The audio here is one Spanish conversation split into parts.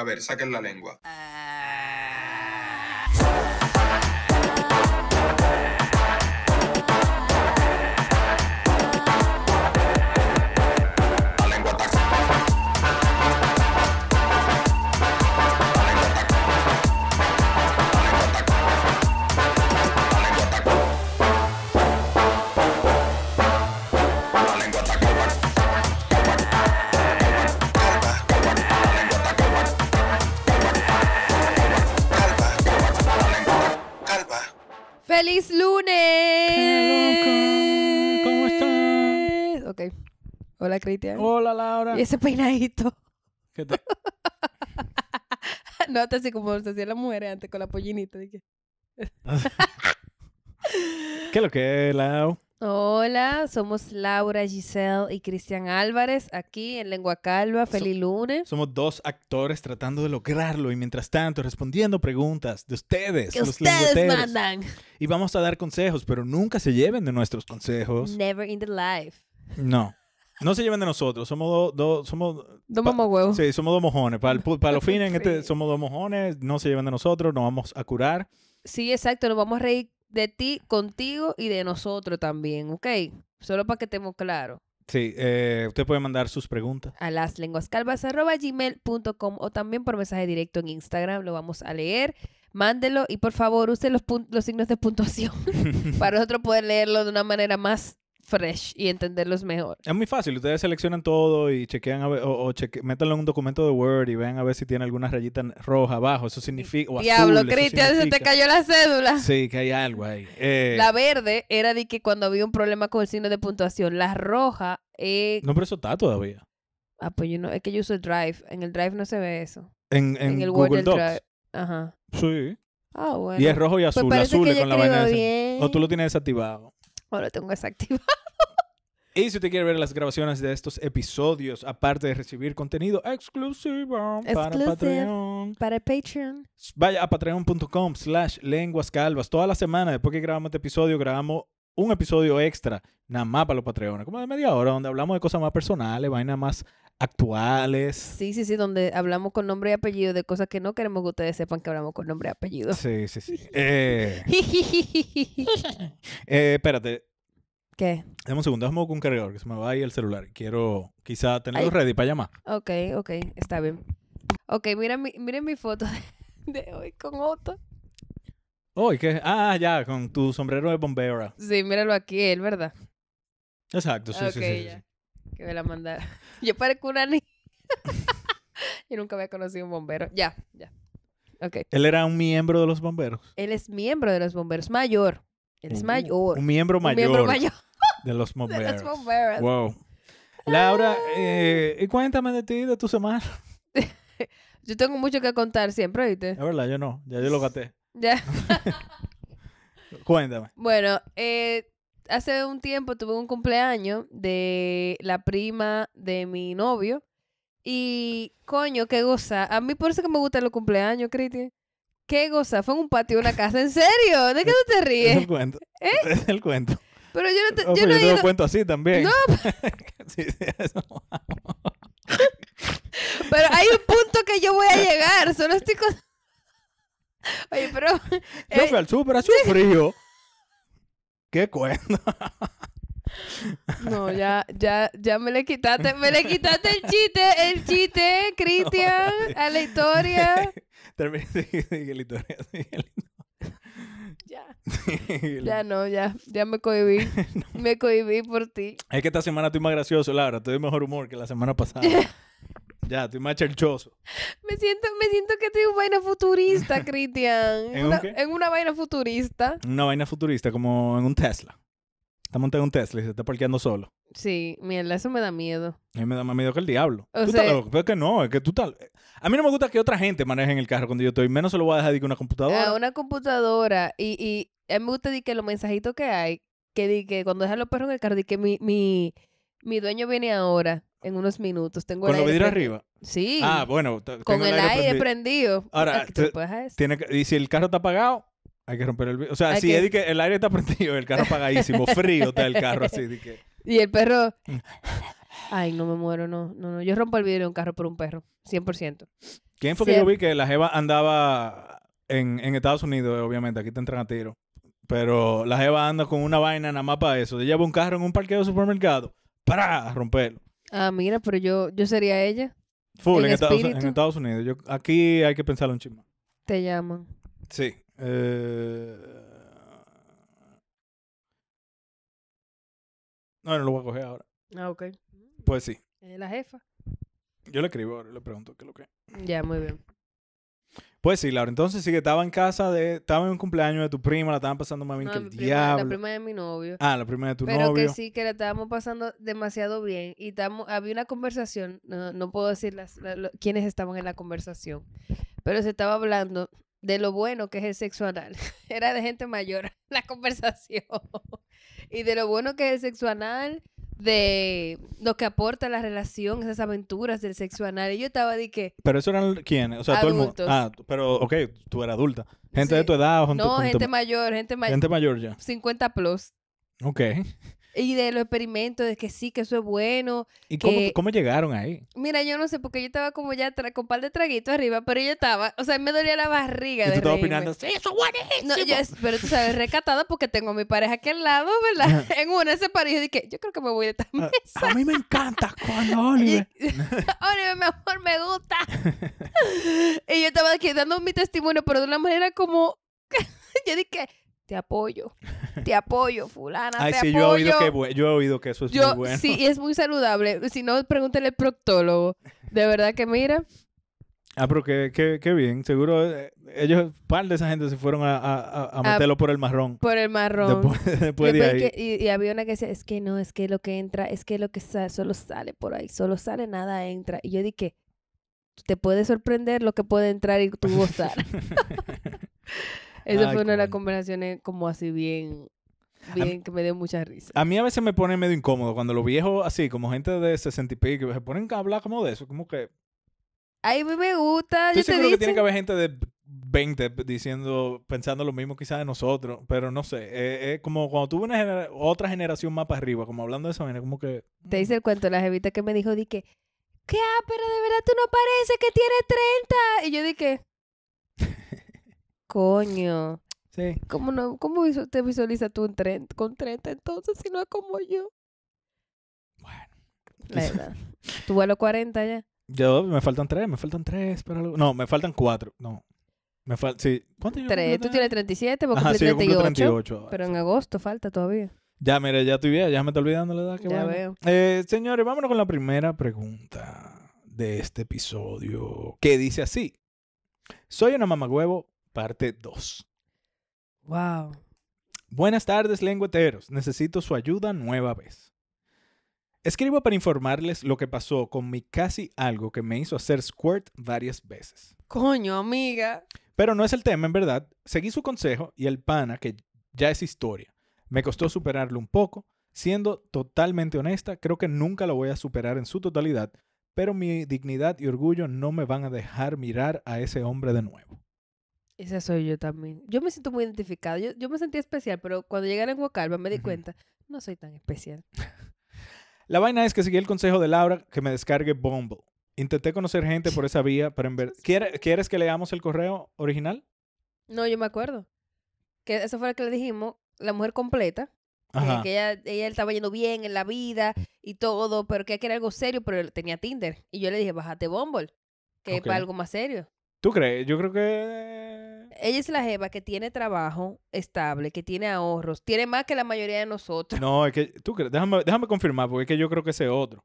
A ver, saquen la lengua. Ah. Hola, Cristian. Hola, Laura. Y ese peinadito. ¿Qué tal? no, así como se hacía la mujer antes con la pollinita. ¿Qué es lo que es, Lau? Hola, somos Laura Giselle y Cristian Álvarez aquí en Lengua Calva. Feliz lunes. Somos dos actores tratando de lograrlo y mientras tanto respondiendo preguntas de ustedes. Que ustedes mandan. Y vamos a dar consejos, pero nunca se lleven de nuestros consejos. Never in the life. No. No se lleven de nosotros, somos dos, somos... Dos mojones. somos dos mojones. Para, para los fines, este, somos dos mojones, no se lleven de nosotros, nos vamos a curar. Sí, exacto, nos vamos a reír de ti, contigo y de nosotros también, ¿ok? Solo para que estemos claros. Sí, eh, usted puede mandar sus preguntas. A las o también por mensaje directo en Instagram, lo vamos a leer. Mándelo y por favor use los, los signos de puntuación para nosotros poder leerlo de una manera más fresh y entenderlos mejor. Es muy fácil, ustedes seleccionan todo y chequean a o, métanlo en un documento de Word y vean a ver si tiene alguna rayita roja abajo, eso significa... Diablo, Cristian, se te cayó la cédula. Sí, que hay algo ahí. Eh, la verde era de que cuando había un problema con el signo de puntuación, la roja... es... Eh, no, pero eso está todavía. Ah, pues yo no, es que yo uso el Drive, en el Drive no se ve eso. En, el Google Docs. Ajá. Sí. Ah, bueno. Y es rojo y pues azul, azul con la vaina. O tú lo tienes desactivado tengo desactivado. Y si usted quiere ver las grabaciones de estos episodios, aparte de recibir contenido exclusivo para Patreon, para Patreon, vaya a patreon.com slash lenguas calvas. Toda la semana, después que grabamos este episodio, grabamos un episodio extra, nada más para los Patreones, como de media hora, donde hablamos de cosas más personales, vainas más actuales. Sí, sí, sí, donde hablamos con nombre y apellido de cosas que no queremos que ustedes sepan que hablamos con nombre y apellido. Sí, sí, sí. Eh, eh... espérate. ¿Qué? Dame un segundo, déjame con un cargador que se me va ahí el celular. Quiero quizá tenerlo ready para llamar. Ok, ok, está bien. Ok, miren mi, miren mi foto de, de hoy con Otto. Oh, qué? Ah, ya, con tu sombrero de bombero. Sí, míralo aquí, él, ¿verdad? Exacto, sí, sí, sí, Que me la mandara. Yo parezco una niña. Yo nunca había conocido un bombero. Ya, ya. Okay. Él era un miembro de los bomberos. Él es miembro de los bomberos, mayor. Él es mayor. Un miembro mayor. mayor. De los bomberos. De los bomberos. Wow. Laura, eh, cuéntame de ti, de tu semana. yo tengo mucho que contar siempre, ¿viste? La verdad, yo no. Ya yo lo gaté. Ya. Cuéntame. Bueno, eh, hace un tiempo tuve un cumpleaños de la prima de mi novio. Y coño, qué goza. A mí por eso que me gusta los cumpleaños, Cristi Qué goza. Fue en un patio, una casa. ¿En serio? ¿De qué tú te ríes? Es el cuento. ¿Eh? Es el cuento. Pero yo no te. Oh, yo, no cuento así también. No. Pero hay un punto que yo voy a llegar. Solo estoy con. Oye, pero. Yo fui eh, al súper, hace un frío. ¿Qué cuento? No, ya, ya, ya me le quitaste, me le quitaste el chiste, el chiste, Cristian, a la historia. Terminé, la historia, Ya. ya no, ya, ya me cohibí. Me cohibí por ti. Es que esta semana estoy más gracioso, Laura, estoy de mejor humor que la semana pasada. Ya, estoy más chelchoso. Me siento, me siento que estoy una vaina futurista, Cristian. ¿En, una, ¿En una vaina futurista. Una vaina futurista, como en un Tesla. Estamos montado en un Tesla y se está parqueando solo. Sí, mierda, eso me da miedo. A mí me da más miedo que el diablo. tú Pero que no, es que tú tal. A mí no me gusta que otra gente maneje en el carro cuando yo estoy. Menos se lo voy a dejar de que una computadora. A ah, una computadora. Y, y a mí me gusta de que los mensajitos que hay, que di que cuando dejan los perros en el carro, di que mi, mi dueño viene ahora en unos minutos. Tengo ¿Con el aire arriba? Sí. Ah, bueno. Con el, aire, prendido. Ahora, tiene y si el carro está apagado, hay que romper el... vidrio O sea, si que... que el aire está prendido, el carro apagadísimo, frío está el carro así. que... Y el perro... Mm. Ay, no me muero, no, no, no. Yo rompo el vidrio de un carro por un perro, 100%. ¿Quién fue que yo vi que la Jeva andaba en, Estados Unidos, eh, obviamente? Aquí te entran a tiro. Pero la Jeva anda con una vaina nada más para eso. De lleva un carro en un parqueo de supermercado para romperlo. Ah, mira, pero yo, yo sería ella. Full, en, Estados, en Estados, Unidos. Yo, aquí hay que pensar un chisme. Te llaman. Sí. Eh... No, no lo voy a coger ahora. Ah, ok. Pues sí. La jefa. Yo le escribo ahora le pregunto qué es lo que. Ya, muy bien. Pues sí, Laura. Entonces sí que estaba en casa de... Estaba en un cumpleaños de tu prima, la estaban pasando más bien que el diablo. La prima de mi novio. Ah, la prima de tu novio. Pero que sí, que la estábamos pasando demasiado bien. Y había una conversación, no, puedo decir las, quiénes estaban en la conversación. Pero se estaba hablando de lo bueno que es el sexo anal. Era de gente mayor la conversación. y de lo bueno que es el sexo anal de lo que aporta la relación, esas aventuras del sexo anal. Y yo estaba de que... Pero eso eran quiénes? O sea, adultos. todo el mundo. Ah, pero ok, tú eras adulta. Gente de tu edad. O no, gente mayor, gente mayor. Gente mayor ya. 50 plus. Ok y de los experimentos, de que sí, que eso es bueno. ¿Y cómo, llegaron ahí? Mira, yo no sé, porque yo estaba como ya con un par de traguitos arriba, pero yo estaba, o sea, me dolía la barriga. ¿Y de opinando, sí, eso No, yo, pero tú sabes, recatada porque tengo a mi pareja aquí al lado, ¿verdad? en una ese par, y yo dije, yo creo que me voy de esta ah, mesa. a mí me encanta cuando Oliver. Oliver, mejor me gusta. y yo estaba aquí dando mi testimonio, pero de una manera como. yo dije, te apoyo, te apoyo, fulana, Ay, sí, Yo he, oído que, yo he oído que eso es muy bueno. Sí, es muy saludable. Si no, pregúntale al proctólogo. De verdad que mira. Ah, pero qué, bien. Seguro eh, ellos, par de esa gente se fueron a, a, ah, meterlo por el marrón. Por el marrón. Después, ahí. y, había una que decía, es que no, es que lo que entra, es que lo que sale, solo sale por ahí, solo sale, nada entra. Y yo dije, te puede sorprender lo que puede entrar y tú gozar. Esa fue una de las conversaciones como así bien bien, que me dio mucha risa. A mí a veces me pone medio incómodo cuando los viejos, así, como gente de 60 y pico, se ponen a hablar como de eso, como que... Ay, me gusta. Yo creo que tiene que haber gente de 20 diciendo, pensando lo mismo quizás de nosotros, pero no sé. Es eh, eh, como cuando tuve una otra generación más para arriba, como hablando de esa manera, como que... Te dice mm. el cuento, la jevita que me dijo, di que, ¿qué? Ah, pero de verdad tú no pareces que tienes 30. Y yo dije, Coño. Sí. ¿Cómo, te visualizas tú con 30 entonces si no es como yo? Bueno. La verdad. ¿Tú vuelo 40 ya? Yo, me faltan 3, me faltan 3 para No, me faltan 4. No. Me ¿Cuánto yo Tú tienes 37, vos Ajá, sí, yo 38, 38 ah, pero en agosto falta todavía. Ya, mire, ya estoy bien, ya me estoy olvidando la edad que Ya veo. Eh, señores, vámonos con la primera pregunta de este episodio, que dice así. Soy una mamagüevo parte 2. Wow. Buenas tardes, lengueteros. Necesito su ayuda nueva vez. Escribo para informarles lo que pasó con mi casi algo que me hizo hacer squirt varias veces. Coño, amiga. Pero no es el tema, en verdad. Seguí su consejo y el pana, que ya es historia. Me costó superarlo un poco. Siendo totalmente honesta, creo que nunca lo voy a superar en su totalidad, pero mi dignidad y orgullo no me van a dejar mirar a ese hombre de nuevo. Esa soy yo también. Yo me siento muy identificada. Yo, me sentía especial, pero cuando llegué a la me di cuenta, no soy tan especial. La vaina es que seguí el consejo de Laura que me descargue Bumble. Intenté conocer gente por esa vía, pero en ver. ¿Quieres, que leamos el correo original? No, yo me acuerdo. Que eso fue lo que le dijimos, la mujer completa. Ajá. Que ella, estaba yendo bien en la vida y todo, pero que era algo serio, pero tenía Tinder. Y yo le dije, bájate Bumble, que es para algo más serio. ¿Tú crees? Yo creo que ella es la jeva que tiene trabajo estable, que tiene ahorros, tiene más que la mayoría de nosotros. No, es que tú crees, déjame, déjame confirmar, porque es que yo creo que ese es otro.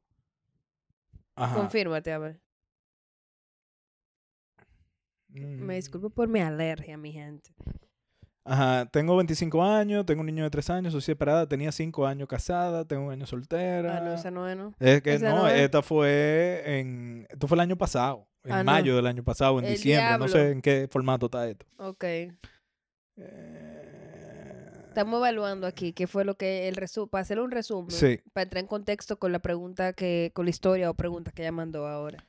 Ajá. Confírmate, a ver. Me mm. disculpo por mi alergia, mi gente. Ajá, tengo 25 años, tengo un niño de 3 años, soy separada, tenía 5 años casada, tengo un año soltera. Ah, no, esa no es, ¿no? Es que no, esta fue en. Esto fue el año pasado, en ah, mayo del año pasado, en diciembre, no sé en qué formato está esto. Ok. Eh, Estamos evaluando aquí qué fue lo que el resumen, para hacer un resumen, para entrar en contexto con la pregunta que, con la historia o pregunta que ella mandó ahora.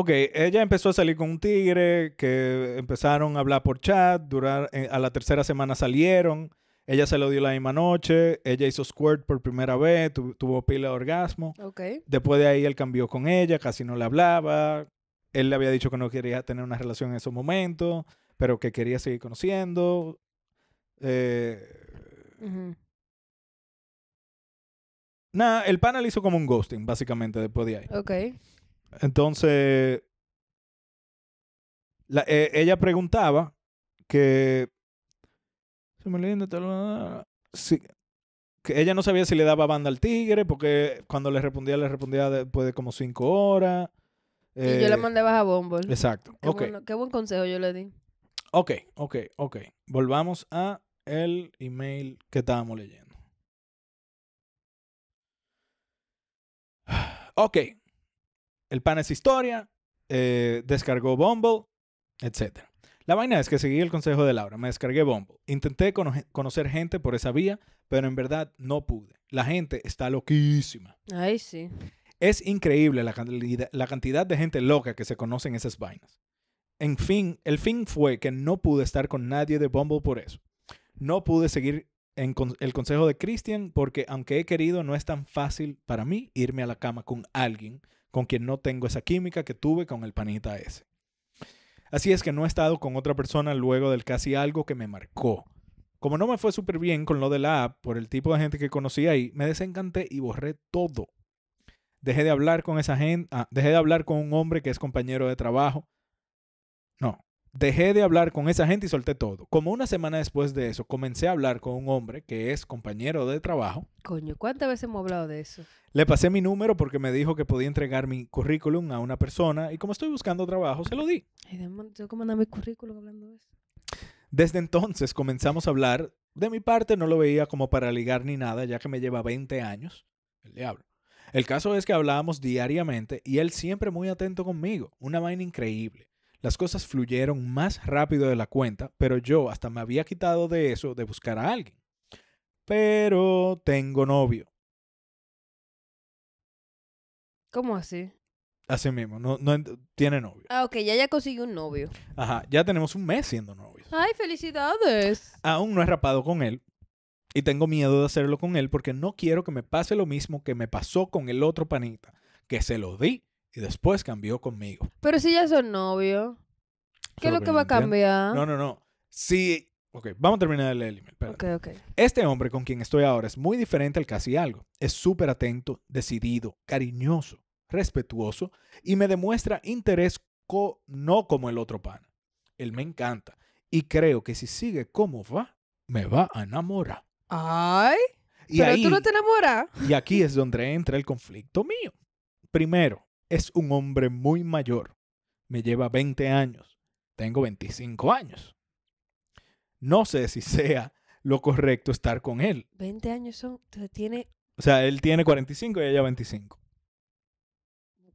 Ok, ella empezó a salir con un tigre, que empezaron a hablar por chat, durar, eh, a la tercera semana salieron, ella se lo dio la misma noche, ella hizo squirt por primera vez, tuvo pila de orgasmo. Okay. Después de ahí él cambió con ella, casi no le hablaba, él le había dicho que no quería tener una relación en esos momentos, pero que quería seguir conociendo. Eh... Nada, el panel hizo como un ghosting, básicamente, después de ahí. Ok. Entonces, eh, ella preguntaba que, se me si, que ella no sabía si le daba banda al tigre, porque cuando le respondía, le respondía después de como cinco horas. y yo le eh, mandé a Bumble. Exacto. qué buen consejo yo le di. Ok, ok, ok. Volvamos a el email que estábamos leyendo. Ok, el pan es historia, eh, descargó Bumble, etc. La vaina es que seguí el consejo de Laura, me descargué Bumble. Intenté conocer gente por esa vía, pero en verdad no pude. La gente está loquísima. Ay, sí. Es increíble la, cantidad de gente loca que se conoce en esas vainas. En fin, el fin fue que no pude estar con nadie de Bumble por eso. No pude seguir el consejo de Christian porque aunque he querido, no es tan fácil para mí irme a la cama con alguien con quien no tengo esa química que tuve con el panita ese. Así es que no he estado con otra persona luego del casi algo que me marcó. Como no me fue súper bien con lo de la app por el tipo de gente que conocí ahí, me desencanté y borré todo. Dejé de hablar con esa gente, ah, dejé de hablar con un hombre que es compañero de trabajo. No, Dejé de hablar con esa gente y solté todo. Como una semana después de eso, comencé a hablar con un hombre que es compañero de trabajo. Coño, ¿cuántas veces hemos hablado de eso? Le pasé mi número porque me dijo que podía entregar mi currículum a una persona y como estoy buscando trabajo, se lo di. Ay, mi currículum hablando de eso. Desde entonces comenzamos a hablar. De mi parte no lo veía como para ligar ni nada, ya que me lleva 20 años. El diablo. El caso es que hablábamos diariamente y él siempre muy atento conmigo. Una vaina increíble. Las cosas fluyeron más rápido de la cuenta, pero yo hasta me había quitado de eso de buscar a alguien. Pero tengo novio. ¿Cómo así? Así mismo, no, no tiene novio. Ah, ok, ya ya consiguió un novio. Ajá, ya tenemos un mes siendo novios. Ay, felicidades. Aún no he rapado con él y tengo miedo de hacerlo con él porque no quiero que me pase lo mismo que me pasó con el otro panita, que se lo di y después cambió conmigo. Pero si ya son novio. ¿qué es lo que, va a cambiar? No, no, no. Sí, ok, vamos a terminar el email. Ok, ok. Este hombre con quien estoy ahora es muy diferente al casi algo. Es súper atento, decidido, cariñoso, respetuoso y me demuestra interés no como el otro pana. Él me encanta y creo que si sigue como va, me va a enamorar. ¡Ay! pero tú no te enamoras. Y aquí es donde entra el conflicto mío. Primero, es un hombre muy mayor. Me lleva 20 años. Tengo 25 años. No sé si sea lo correcto estar con él. 20 años son, tiene... O sea, él tiene 45 y ella 25.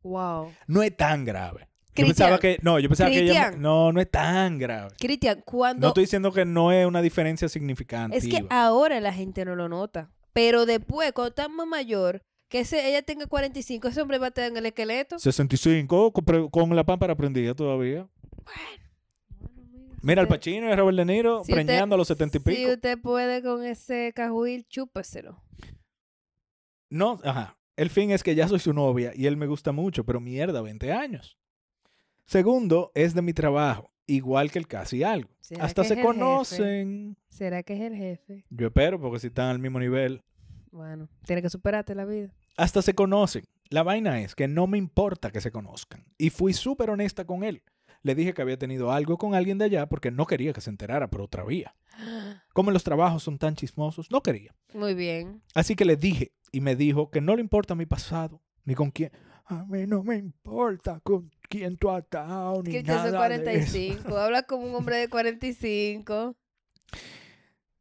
Wow. No es tan grave. Yo pensaba que no, yo pensaba que ella, no, no es tan grave. Cristian, cuando No estoy diciendo que no es una diferencia significante. Es que ahora la gente no lo nota, pero después cuando estás más mayor, que ella tenga 45, ese hombre va a tener el esqueleto. 65, con, con la pámpara prendida todavía. Bueno. Mira, al Pachino y Robert De Niro preñando a los setenta y pico. Si usted puede con ese cajuil, chúpeselo. No, ajá. El fin es que ya soy su novia y él me gusta mucho, pero mierda, 20 años. Segundo, es de mi trabajo, igual que el casi algo. Hasta se conocen. ¿Será que es el jefe? Yo espero, porque si están al mismo nivel. Bueno, tiene que superarte la vida hasta se conocen. La vaina es que no me importa que se conozcan. Y fui súper honesta con él. Le dije que había tenido algo con alguien de allá porque no quería que se enterara por otra vía. Como los trabajos son tan chismosos, no quería. Muy bien. Así que le dije y me dijo que no le importa mi pasado ni con quién. A mí no me importa con quién tú has estado ni que 45. Habla como un hombre de 45.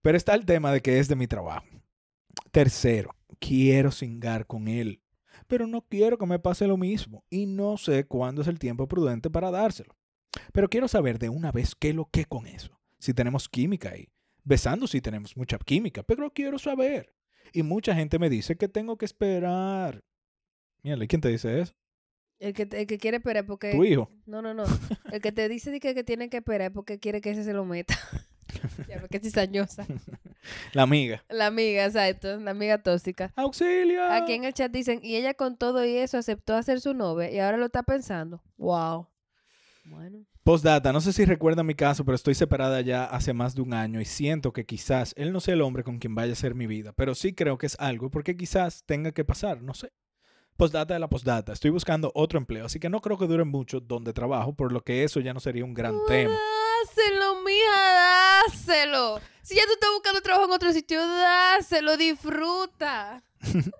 Pero está el tema de que es de mi trabajo. Tercero, quiero cingar con él, pero no quiero que me pase lo mismo y no sé cuándo es el tiempo prudente para dárselo. Pero quiero saber de una vez qué lo que con eso, si tenemos química ahí. Besando si tenemos mucha química, pero quiero saber. Y mucha gente me dice que tengo que esperar. Mírale, ¿quién te dice eso? El que, el que quiere esperar porque... Tu hijo. No, no, no. El que te dice que tiene que esperar porque quiere que ese se lo meta. Ya porque La amiga. La amiga, exacto. La amiga tóxica. ¡Auxilio! Aquí en el chat dicen, y ella con todo y eso aceptó hacer su novia y ahora lo está pensando. ¡Wow! Bueno. Postdata, no sé si recuerda mi caso, pero estoy separada ya hace más de un año y siento que quizás él no sea el hombre con quien vaya a ser mi vida, pero sí creo que es algo porque quizás tenga que pasar, no sé. Postdata de la postdata, estoy buscando otro empleo, así que no creo que dure mucho donde trabajo, por lo que eso ya no sería un gran tema dáselo, mija, dáselo. Si ya tú estás buscando trabajo en otro sitio, dáselo, disfruta. claro.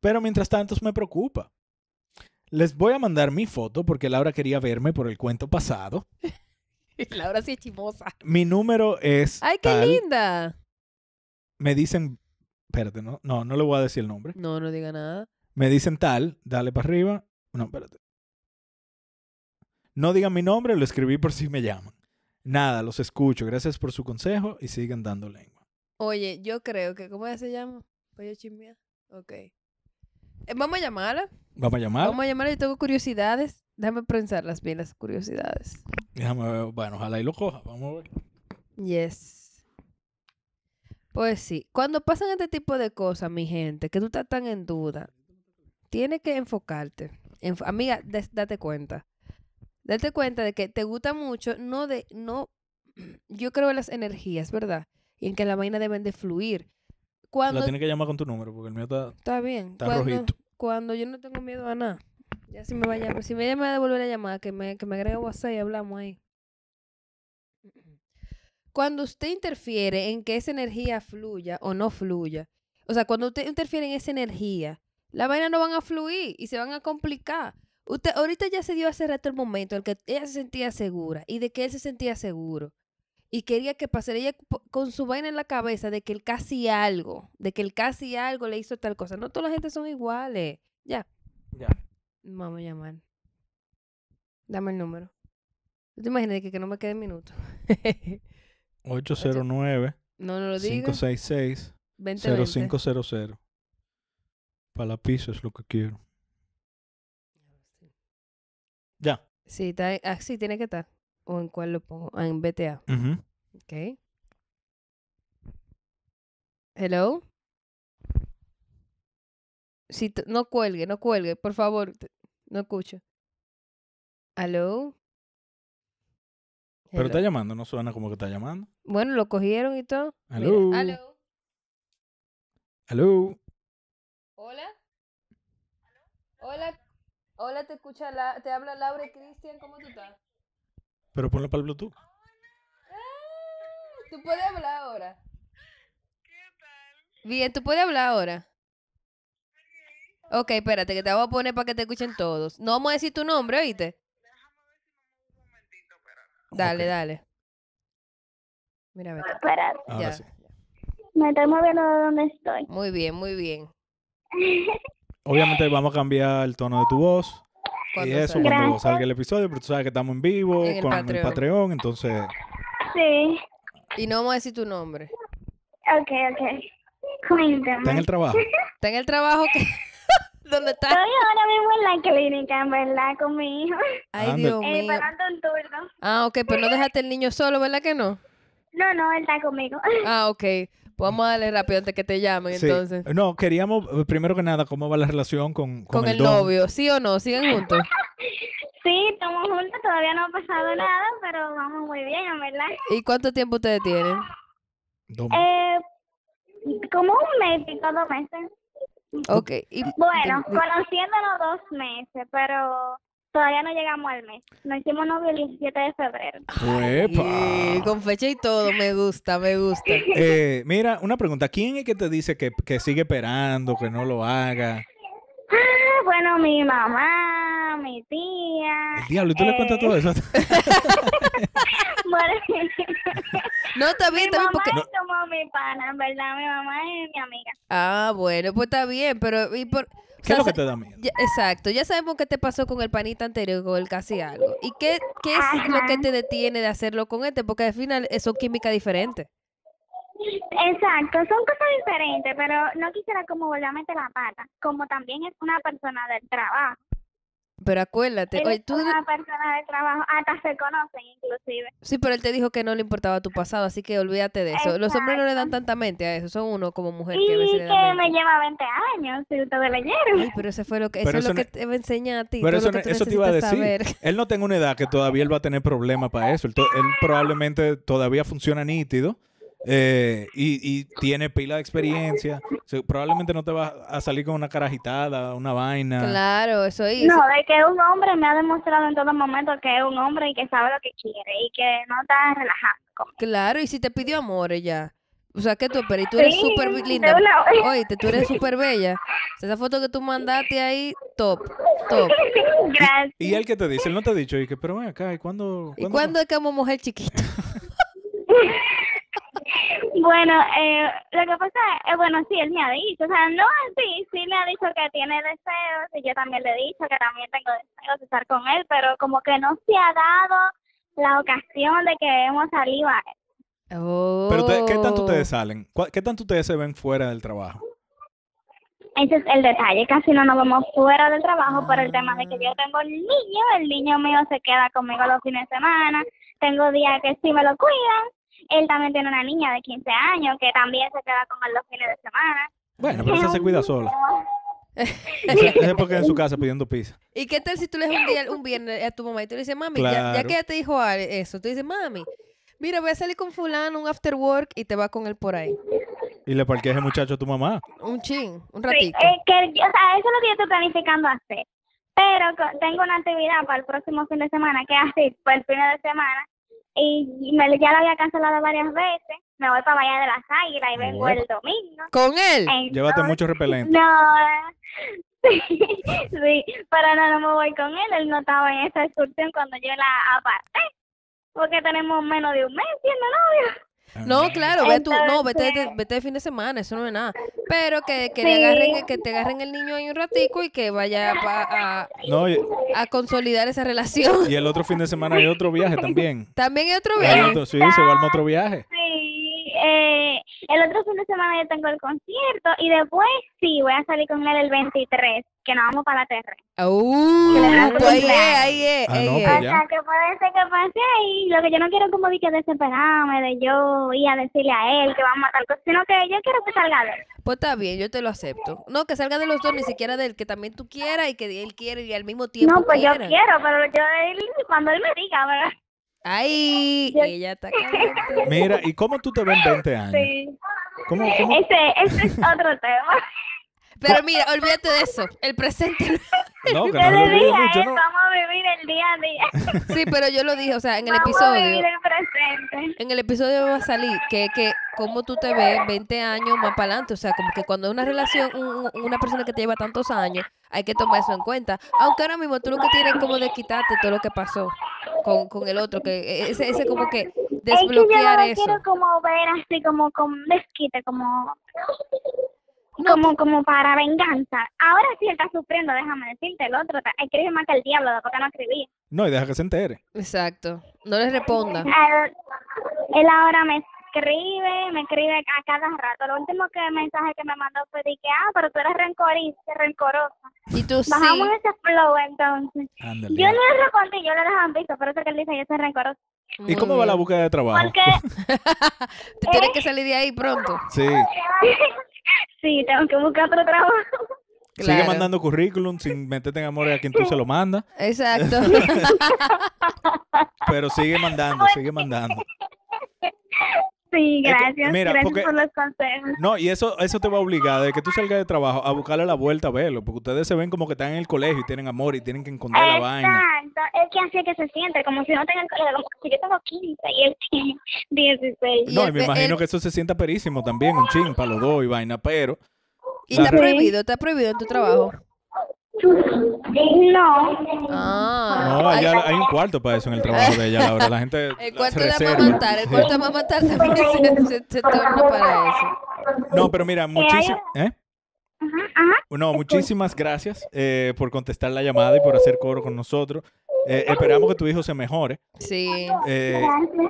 Pero mientras tanto me preocupa. Les voy a mandar mi foto porque Laura quería verme por el cuento pasado. Laura sí es chimosa. Mi número es. ¡Ay, qué linda! Me dicen. Espérate, no, no, no le voy a decir el nombre. No, no diga nada. Me dicen tal, dale para arriba. No, espérate. No digan mi nombre, lo escribí por si me llaman. Nada, los escucho. Gracias por su consejo y sigan dando lengua. Oye, yo creo que, ¿cómo se llama? Pollo Ok. Eh, vamos a llamarla. Vamos a llamarla. Vamos a llamarla. Y tengo curiosidades. Déjame las bien las curiosidades. Déjame ver. Bueno, ojalá y lo coja. Vamos a ver. Yes. Pues sí. Cuando pasan este tipo de cosas, mi gente, que tú estás tan en duda, tiene que enfocarte. amiga, date cuenta date cuenta de que te gusta mucho, no de, no, yo creo en las energías, ¿verdad? Y en que la vaina deben de fluir. Cuando, la tienes que llamar con tu número, porque el mío está, está bien. Está cuando, rojito. Cuando yo no tengo miedo a nada. Ya si me va a llamar, si me llama a llamada que me, que me agregue WhatsApp y hablamos ahí. Cuando usted interfiere en que esa energía fluya o no fluya, o sea, cuando usted interfiere en esa energía, las vainas no van a fluir y se van a complicar. Usted, ahorita ya se dio hace rato el momento en el que ella se sentía segura y de que él se sentía seguro. Y quería que pasara ella con su vaina en la cabeza de que él casi algo, de que él casi algo le hizo tal cosa. No toda la gente son iguales. Ya. Ya. Vamos a llamar. Dame el número. te que, no me quede minuto? 809. No, no lo digo. 566. 0500. Para la piso es lo que quiero. Ya. Sí, está, así ah, tiene que estar. ¿O en cuál lo pongo? Ah, en BTA. Ok. Hello. no cuelgue, no cuelgue, por favor. No escucho. Hello. Pero está llamando, no suena como que está llamando. Bueno, lo cogieron y todo. Hello. hello. Hello. Hola. Hola. Hola, te escucha, la, te habla Laura y Cristian, ¿cómo tú estás? Pero ponlo para el Bluetooth. Ah, tú puedes hablar ahora. Bien, tú puedes hablar ahora. Okay. ok, espérate, que te voy a poner para que te escuchen todos. No vamos a decir tu nombre, ¿oíste? Dale, dale. Mira, vete. Ah, ya. Me estoy moviendo de donde estoy. Muy bien, muy bien. Obviamente vamos a cambiar el tono de tu voz. Y eso cuando salga el episodio, pero tú sabes que estamos en vivo con el Patreon, entonces... Sí. Y no vamos a decir tu nombre. Ok, ok. Cuéntame. Está en el trabajo. Está en el trabajo que... ¿Dónde está? Estoy ahora mismo en la clínica, verdad, con mi hijo. Ay, Dios eh, mío. un turno. Ah, ok, pero no dejaste el niño solo, ¿verdad que no? No, no, él está conmigo. Ah, ok. Vamos a darle rápido antes que te llamen, entonces. No, queríamos, eh, primero que nada, cómo va la relación con, con, el, novio. ¿Sí o no? ¿Siguen juntos? sí, estamos juntos. Todavía no ha pasado nada, pero vamos muy bien, ¿verdad? ¿Y cuánto tiempo ustedes tienen? eh, como un mes y dos meses. Ok. bueno, conociéndonos dos meses, pero Todavía no llegamos al mes. Nos hicimos novio el 17 de febrero. Y con fecha y todo, me gusta, me gusta. Eh, mira, una pregunta. ¿Quién es que te dice que, que sigue esperando, que no lo haga? Ah, bueno, mi mamá, mi tía. El diablo, ¿y tú le cuentas eh, todo eso? no, está bien, está bien. Porque... es como mi pana, en verdad. Mi mamá es mi amiga. Ah, bueno, pues está bien, pero... ¿y por... ¿Qué que te da miedo? exacto, ya sabemos qué te pasó con el panita anterior, con el casi algo. ¿Y qué, qué es lo que te detiene de hacerlo con este? Porque al final eh, son químicas diferentes. Exacto, son cosas diferentes, pero no quisiera como volver la pata, como también es una persona del trabajo. Pero acuérdate, oye, tú... una persona de trabajo, hasta se conocen inclusive. Sí, pero él te dijo que no le importaba tu pasado, así que olvídate de eso. Los hombres no le dan tanta mente a eso, son uno como mujer y que a veces le me lleva 20 años, si ustedes leyeron. Ay, pero eso fue lo que, eso, es lo que te enseña a ti. Pero eso, te iba a decir. Él no tiene una edad que todavía él va a tener problema para eso. él probablemente todavía funciona nítido eh, y, tiene pila de experiencia. probablemente no te vas a salir con una cara agitada, una vaina. Claro, eso es. No, de que un hombre me ha demostrado en todo momento que es un hombre y que sabe lo que quiere y que no está relajado. Claro, y si te pidió amor ella. O sea, que tú, pero y tú eres súper linda. Oye, tú eres súper bella. Esa foto que tú mandaste ahí, top, top. Y, el él que te dice, él no te ha dicho, y que, pero ven acá, ¿y cuándo? ¿Y cuándo, es que como mujer chiquita? Bueno, eh, lo que pasa es, eh, bueno, sí, él me ha dicho, o sea, no así, sí me ha dicho que tiene deseos y yo también le he dicho que también tengo deseos de estar con él, pero como que no se ha dado la ocasión de que hemos salido a Pero ¿qué tanto oh. ustedes salen? ¿Qué tanto ustedes se ven fuera del trabajo? Ese es el detalle, casi no nos vemos fuera del trabajo por el tema de que yo tengo el niño, el niño mío se queda conmigo los fines de semana, tengo días que sí me lo cuidan él también tiene una niña de 15 años que también se queda con él los fines de semana. Bueno, pero esa se cuida sola. es porque en su casa pidiendo pizza. ¿Y qué tal si tú le das un día, un viernes a tu mamá y tú le dices, mami, ya, que ya te dijo eso, tú dices, mami, mira, voy a salir con fulano, un after work, y te va con él por ahí. Y le parqueas el muchacho a tu mamá. Un chin, un ratito. eso es lo que yo estoy planificando hacer. Pero tengo una actividad para el próximo fin de semana que así, para el fin de semana, y me, ya lo había cancelado varias veces. Me voy para Bahía de las Águilas y vengo el domingo. ¿Con él? Llévate mucho repelente. No, sí, sí, pero no, no me voy con él. Él no estaba en esa excursión cuando yo la aparté. Porque tenemos menos de un mes siendo novios. Ah. No, claro, ve no, vete, vete, de fin de semana, eso no es nada. Pero que, que te agarren el niño ahí un ratico y que vaya a, consolidar esa relación. Y el otro fin de semana hay otro viaje también. También hay otro viaje. sí, se va a otro viaje. Sí, eh, el otro fin de semana yo tengo el concierto y después sí, voy a salir con él el 23 que nos vamos para la tierra. Uh, pues, ahí es, ahí ah, pues O sea, que puede ser que pase ahí lo que yo no quiero como dije desesperarme de yo ir a decirle a él que vamos a tal cosa, pues, sino que yo quiero que salga de él. Pues está bien, yo te lo acepto. No, que salga de los dos, ni siquiera del que también tú quieras y que él quiere y al mismo tiempo No, pues yo quiero, pero yo él, cuando él me diga, ¿verdad? Ay, Mira, ¿y cómo tú te ves en 20 años? Sí. Ese, ese es otro tema. Pero mira, olvídate de eso. El presente. No, que Vamos a vivir el día a día. Sí, pero yo lo dije, o sea, en el episodio. vivir el presente. En el episodio va a salir que, que tú te ves 20 años más para adelante. O sea, como que cuando una relación, una persona que te lleva tantos años, hay que tomar eso en cuenta. Aunque ahora mismo tú lo que tienes es como de quitarte todo lo que pasó con, con el otro, que e, ese, ese como que desbloquear es yo eso. quiero como ver así, como con desquite, como como, para venganza. Ahora sí él está sufriendo, déjame decirte. El otro escribe más que el diablo, porque no escribí No, y deja que se entere. Exacto. No les responda. Él, ahora me escribe, me escribe a cada rato. Lo último que mensaje que me mandó fue de que, ah, pero tú eres rencorista rencorosa. Y tú Bajamos ese flow entonces. Yo no le respondí, yo le han visto, pero eso que él dice, yo soy rencorosa. ¿Y cómo va la búsqueda de trabajo? Porque... Tienes que salir de ahí pronto. Sí. sí, tengo que buscar otro trabajo. Sigue mandando currículum sin meterte en amor a quien tú se lo mandas. Exacto. Pero sigue mandando, sigue mandando. Sí, gracias. gracias por los consejos. No, y eso, eso te va a obligar, de que tú salgas de trabajo, a buscarle la vuelta a verlo, porque ustedes se ven como que están en el colegio y tienen amor y tienen que encontrar la vaina. Exacto, es que así es que se siente, como si no tengan colegio, como si yo tengo 15 y él tiene 16. No, y me este, imagino eh, que eso se sienta perísimo también, un ching para los dos y vaina, pero... ¿Y está prohibido? ¿Está prohibido en tu trabajo? No. Ah. No, hay un cuarto para eso en el trabajo de ella, Laura. La gente. El cuarto de matar, el cuarto de también se, se, para eso. No, pero mira, ¿eh? ¿eh? muchísimas gracias eh, por contestar la llamada y por hacer coro con nosotros. Eh, esperamos que tu hijo se mejore. Sí.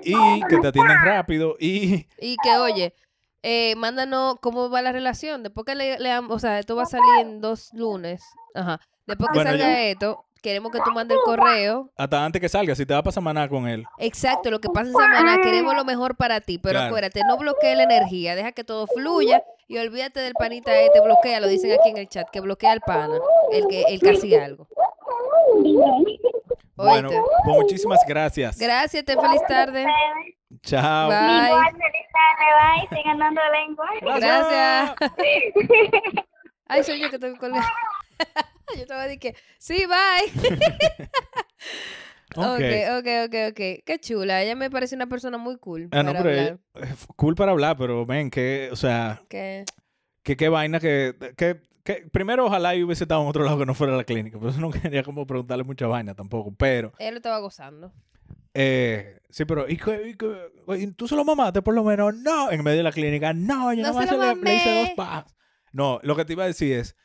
y que te atiendan rápido. Y, y que, oye, eh, mándanos cómo va la relación. Después que le, o sea, esto va a salir en dos lunes. Ajá. Después que salga esto, queremos que tú mandes el correo. Hasta antes que salga, si te va a pasar maná con él. Exacto, lo que pasa en semana, queremos lo mejor para ti. Pero acuérdate, no bloquee la energía, deja que todo fluya y olvídate del panita te este, bloquea, lo dicen aquí en el chat, que bloquea al pana, el que, el casi algo. Bueno, pues muchísimas gracias. Gracias, te feliz tarde. Chao. Bye. Igual, feliz tarde, bye. Sigan dando lengua. Gracias. Ay, soy yo que tengo que colgar. yo te voy a decir que, sí, bye. Okay. ok, ok, ok, Qué chula. Ella me parece una persona muy cool. Ah, pero eh, cool para hablar, pero ven, que, o sea. ¿Qué? Que qué vaina que, Primero, ojalá yo hubiese estado en otro lado que no fuera la clínica. Por eso no quería como preguntarle mucha vaina tampoco, pero. Ella lo estaba gozando. Eh, sí, pero ¿y, tú solo lo mamaste por lo menos? No, en medio de la clínica. No, yo no nomás le, hice dos pasos No, lo que te iba a decir es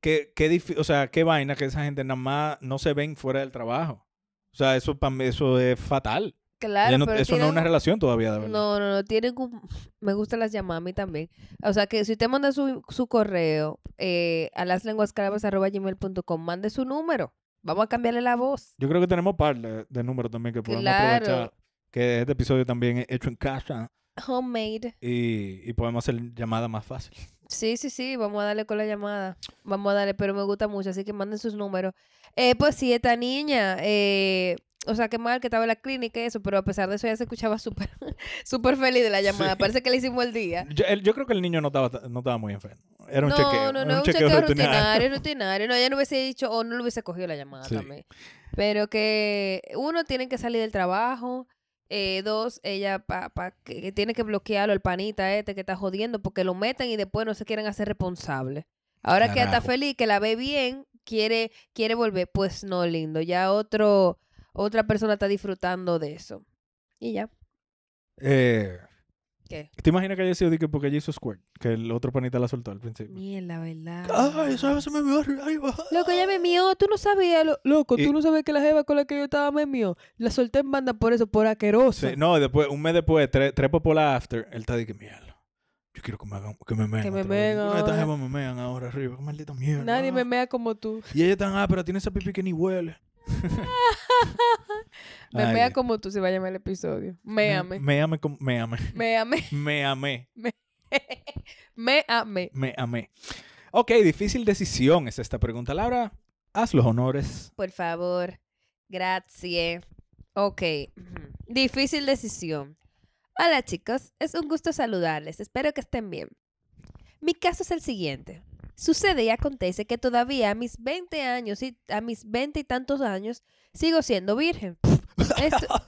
que, que o sea, qué vaina que esa gente nada más no se ven fuera del trabajo. O sea, eso, eso es fatal. Claro, pero eso no es una relación todavía, de No, no, no, tienen me gustan las llamadas mí también. O sea, que si te manda su, su correo eh, a laslenguascarabas.com, mande su número. Vamos a cambiarle la voz. Yo creo que tenemos par de, números también que podemos aprovechar. Que este episodio también es hecho en casa. Homemade. Y, podemos hacer llamada más fácil. Sí, sí, sí, vamos a darle con la llamada. Vamos a darle, pero me gusta mucho, así que manden sus números. Eh, pues sí, esta niña, eh, o sea, qué mal que estaba en la clínica y eso, pero a pesar de eso ya se escuchaba súper súper feliz de la llamada. Parece que le hicimos el día. Yo, creo que el niño no estaba, no estaba muy enfermo. Era un chequeo. No, no, era un chequeo, rutinario, rutinario. No, ella no hubiese dicho o no le hubiese cogido la llamada también. Pero que uno tiene que salir del trabajo. Eh, dos, ella pa, pa, que tiene que bloquearlo el panita este que está jodiendo porque lo meten y después no se quieren hacer responsables. Ahora que está feliz, que la ve bien, quiere, quiere volver. Pues no, lindo. Ya otro otra persona está disfrutando de eso. Y ya. Eh, ¿Qué? ¿Te imaginas que haya sido porque ella hizo squirt? Que el otro panita la soltó al principio. la ¿verdad? Ay, eso se me mió. Loco, ella me mió. Tú no sabías, loco. Tú no sabías que la jeva con la que yo estaba me mió. La solté en banda por eso, por aqueroso. Sí, no, después, un mes después, tres tre la after, él está de que mierda. Yo quiero que me hagan, que me mean. Que me mean ahora. Estas me mean ahora arriba. Qué maldita mierda. Nadie me mea como tú. Y ella ah, pero tiene esa pipi que ni huele. me Ay. mea como tú se va a llamar el episodio. Me, amé me me amé Me, me amé Ok, difícil decisión es esta pregunta, Laura. Haz los honores. Por favor. Gracias. Ok. Difícil decisión. Hola chicos, es un gusto saludarles. Espero que estén bien. Mi caso es el siguiente. Sucede y acontece que todavía a mis 20 años y a mis 20 y tantos años sigo siendo virgen.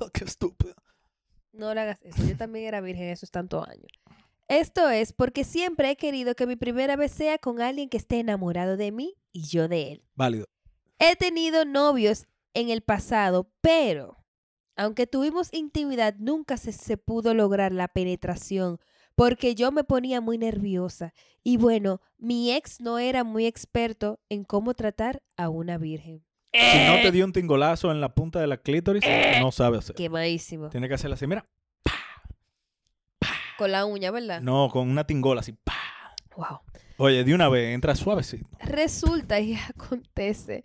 Oh, ¡Qué estúpido! No lo hagas Yo también era virgen esos tantos años. Esto es porque siempre he querido que mi primera vez sea con alguien que esté enamorado de mí y yo de él. Válido. He tenido novios en el pasado, pero aunque tuvimos intimidad, nunca se, se pudo lograr la penetración porque yo me ponía muy nerviosa. Y bueno, mi ex no era muy experto en cómo tratar a una virgen. Si no te eh. dio un tingolazo en la punta de la clítoris, eh. no sabes hacer. Quemadísimo. Tiene que hacerla así, mira. Con la uña, ¿verdad? No, con una tingola así. Wow. Oye, de una vez, entra suavecito. Resulta y acontece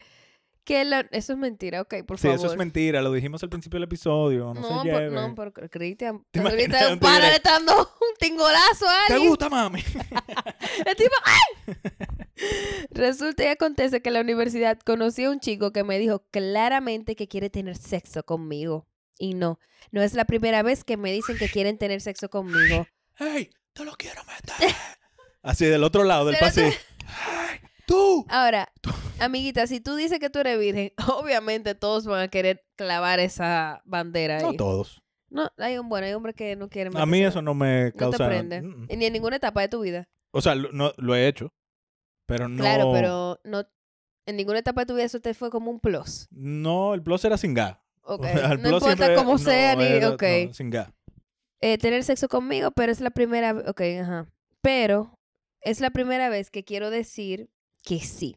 que eso es mentira, ok, por favor. Sí, eso es mentira, lo dijimos al principio del episodio, no, no se por, No, pero Cristian, Cristian, para le dando un tingolazo a ¿Te gusta, mami? El tipo, ¡ay! Resulta y acontece que en la universidad conocí a un chico que me dijo claramente que quiere tener sexo conmigo. Y no, no es la primera vez que me dicen que quieren tener sexo conmigo. ¡Ey! ¡Te lo quiero meter! Así del otro lado del pasillo. Ahora, amiguita, si tú dices que tú eres virgen, obviamente todos van a querer clavar esa bandera ahí. No todos. No, hay un bueno, hay hombre que no quiere A mí eso no me causa. No te Ni en ninguna etapa de tu vida. O sea, lo, no, lo he hecho, pero no. Claro, pero no. En ninguna etapa de tu vida eso te fue como un plus. No, el plus era sin ga. Okay. no importa cómo sea ni. sin ga. Eh, tener sexo conmigo, pero es la primera. Ok, ajá. Pero es la primera vez que quiero decir que sí.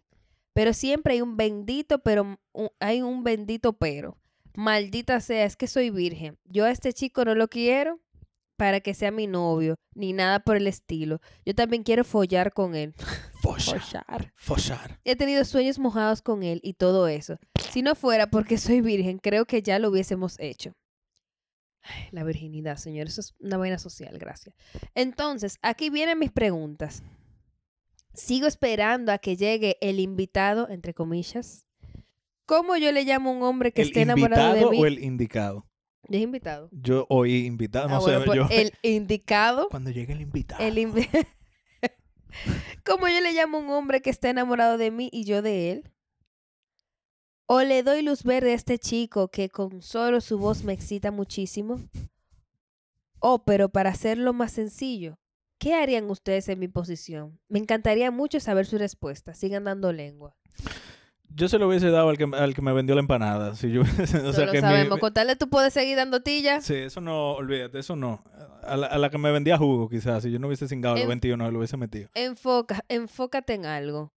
Pero siempre hay un bendito, pero hay un bendito pero. Maldita sea, es que soy virgen. Yo a este chico no lo quiero para que sea mi novio, ni nada por el estilo. Yo también quiero follar con él. Follar. Follar. He tenido sueños mojados con él y todo eso. Si no fuera porque soy virgen, creo que ya lo hubiésemos hecho. la virginidad, señor, eso es una vaina social, gracias. Entonces, aquí vienen mis preguntas. Sigo esperando a que llegue el invitado, entre comillas. ¿Cómo yo le llamo a un hombre que esté enamorado de mí? ¿El invitado o el indicado? ¿Es invitado? Yo oí invitado, no ah, sé, pues, El indicado. Cuando llegue el invitado. El ¿Cómo yo le llamo a un hombre que está enamorado de mí y yo de él? ¿O le doy luz verde a este chico que con solo su voz me excita muchísimo? Oh, pero para hacerlo más sencillo, ¿Qué harían ustedes en mi posición? Me encantaría mucho saber su respuesta. Sigan dando lengua. Yo se lo hubiese dado al que, me vendió la empanada. Si o sabemos. Con tal tú puedes seguir dando tilla. Sí, eso no, olvídate, eso no. A la, que me vendía jugo, quizás. Si yo no hubiese cingado lo 21, lo hubiese metido. Enfoca, enfócate en algo.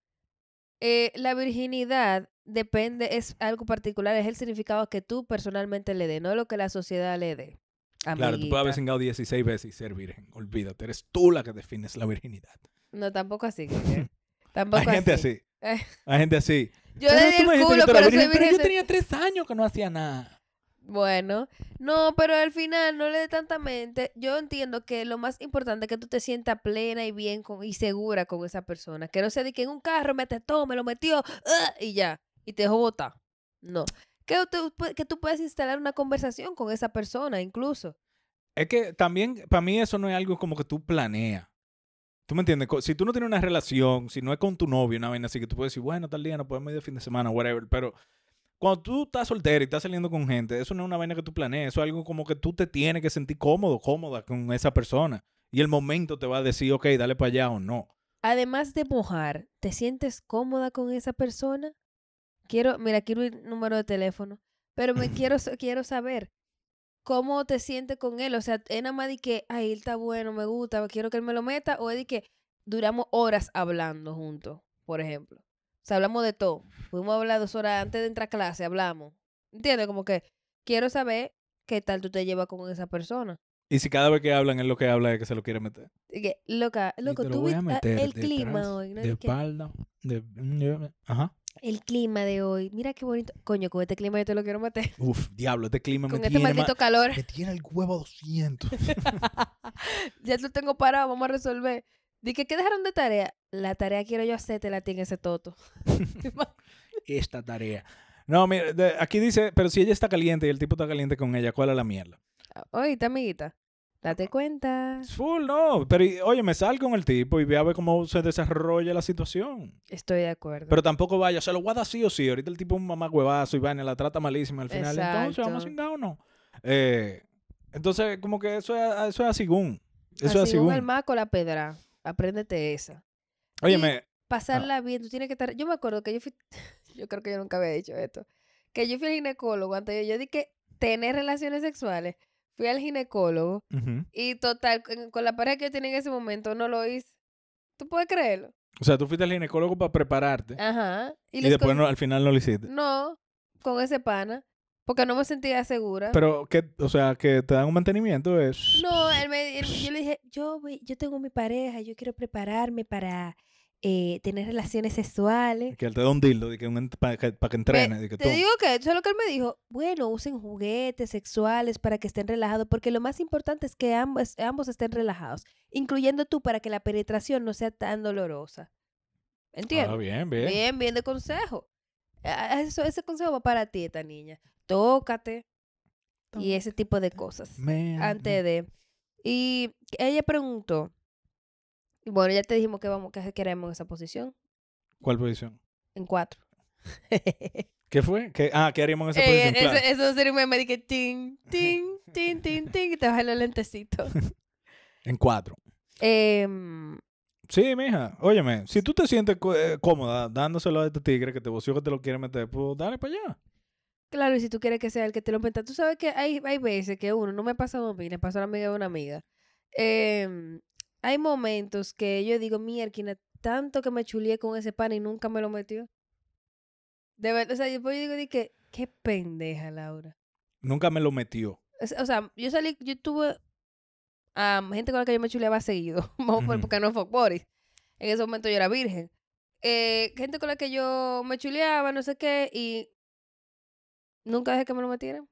Eh, la virginidad depende, es algo particular, es el significado que tú personalmente le dé, no lo que la sociedad le dé. Claro, tú puedes haber cingado 16 veces y ser virgen. Olvídate, eres tú la que defines la virginidad. No, tampoco así. Hay gente así. Hay gente así. Yo pero, yo tenía tres años que no hacía nada. Bueno, no, pero al final no le dé tanta mente. Yo entiendo que lo más importante es que tú te sientas plena y bien y segura con esa persona. Que no sea de que en un carro me todo, me lo metió ¡ah! y ya, y te dejó botar. No que tú, que tú puedes instalar una conversación con esa persona incluso. Es que también, para mí eso no es algo como que tú planeas. ¿Tú me entiendes? Si tú no tienes una relación, si no es con tu novio, una vaina así que tú puedes decir, bueno, tal día no podemos ir de fin de semana, whatever, pero cuando tú estás soltero y estás saliendo con gente, eso no es una vaina que tú planeas. eso es algo como que tú te tienes que sentir cómodo, cómoda con esa persona. Y el momento te va a decir, ok, dale para allá o no. Además de mojar, ¿te sientes cómoda con esa persona? Quiero, mira, quiero el número de teléfono. Pero me quiero, quiero saber cómo te sientes con él. O sea, es nada más de que, ay, él está bueno, me gusta, quiero que él me lo meta. O es de que duramos horas hablando juntos, por ejemplo. O sea, hablamos de todo. Fuimos a hablar dos horas antes de entrar a clase, hablamos. ¿Entiendes? Como que quiero saber qué tal tú te llevas con esa persona. Y si cada vez que hablan, es lo que habla es que se lo quiere meter. loca, loco, tú viste ah, el clima hoy. De espalda. De... Mm, ajá. El clima de hoy, mira qué bonito. Coño, con este clima yo te lo quiero matar. Uf, diablo, este clima con este maldito calor. Me tiene el huevo 200. ya lo tengo parado, vamos a resolver. Dije, ¿qué dejaron de tarea? La tarea quiero yo hacer te la tiene ese toto. Esta tarea. No, mira, aquí dice, pero si ella está caliente y el tipo está caliente con ella, ¿cuál es la mierda? Ah, oíste, amiguita. Date cuenta. Full, no. Pero oye, me salgo con el tipo y ve a ver cómo se desarrolla la situación. Estoy de acuerdo. Pero tampoco vaya, se lo guarda sí o sí. Ahorita el tipo es un mamá huevazo y vaina, la trata malísima al final. Exacto. Entonces, ¿vamos a nada o no? Eh, entonces, como que eso es, eso es Eso es como el maco la pedra. Apréndete esa. oye me pasarla ah. bien, tú tienes que estar... Yo me acuerdo que yo fui... yo creo que yo nunca había dicho esto. Que yo fui al ginecólogo antes. Yo, yo dije que tener relaciones sexuales fui al ginecólogo y total, con la pareja que yo tenía en ese momento no lo hice. ¿Tú puedes creerlo? O sea, tú fuiste al ginecólogo para prepararte. Ajá. Y, después al final no lo hiciste. No, con ese pana. Porque no me sentía segura. Pero, que, o sea, que te dan un mantenimiento es... No, él me, yo le dije, yo, yo tengo mi pareja, yo quiero prepararme para eh, tener relaciones sexuales. Que él te da un dildo para que, te digo que eso es lo que él me dijo. Bueno, usen juguetes sexuales para que estén relajados, porque lo más importante es que ambos, ambos estén relajados, incluyendo tú para que la penetración no sea tan dolorosa. Ah, ¿Entiendes? bien, bien. Bien, bien de consejo. Ah, ah, ese consejo va para ti, esta niña. Tócate, y ese tipo de cosas. antes de... Y ella preguntó, bueno, ya te dijimos que vamos, que queremos esa posición. ¿Cuál posición? En cuatro. ¿Qué fue? ah, ¿qué haríamos en esa posición? Eh, eso, eso sería un meme de que ting, ting, ting, ting, y te bajé los lentecitos. en cuatro. Em, sí, mija, óyeme, si tú te sientes eh, cómoda dándoselo a este tigre que te voció que te lo quiere meter, pues dale para allá. Claro, y si tú quieres que sea el que te lo meta, tú sabes que hay, hay veces que uno, no me pasa a mí, le pasó a la amiga de una amiga. Eh, hay momentos que yo digo, mierda, tanto que me chuleé con ese pan y nunca me lo metió. De verdad, o sea, después yo digo, dije, qué pendeja, Laura. Nunca me lo metió. O sea, yo salí, yo tuve gente con la que yo me chuleaba seguido, porque no fue Boris. En ese momento yo era virgen. Eh, gente con la que yo me chuleaba, no sé qué, y nunca dejé que me lo metieran.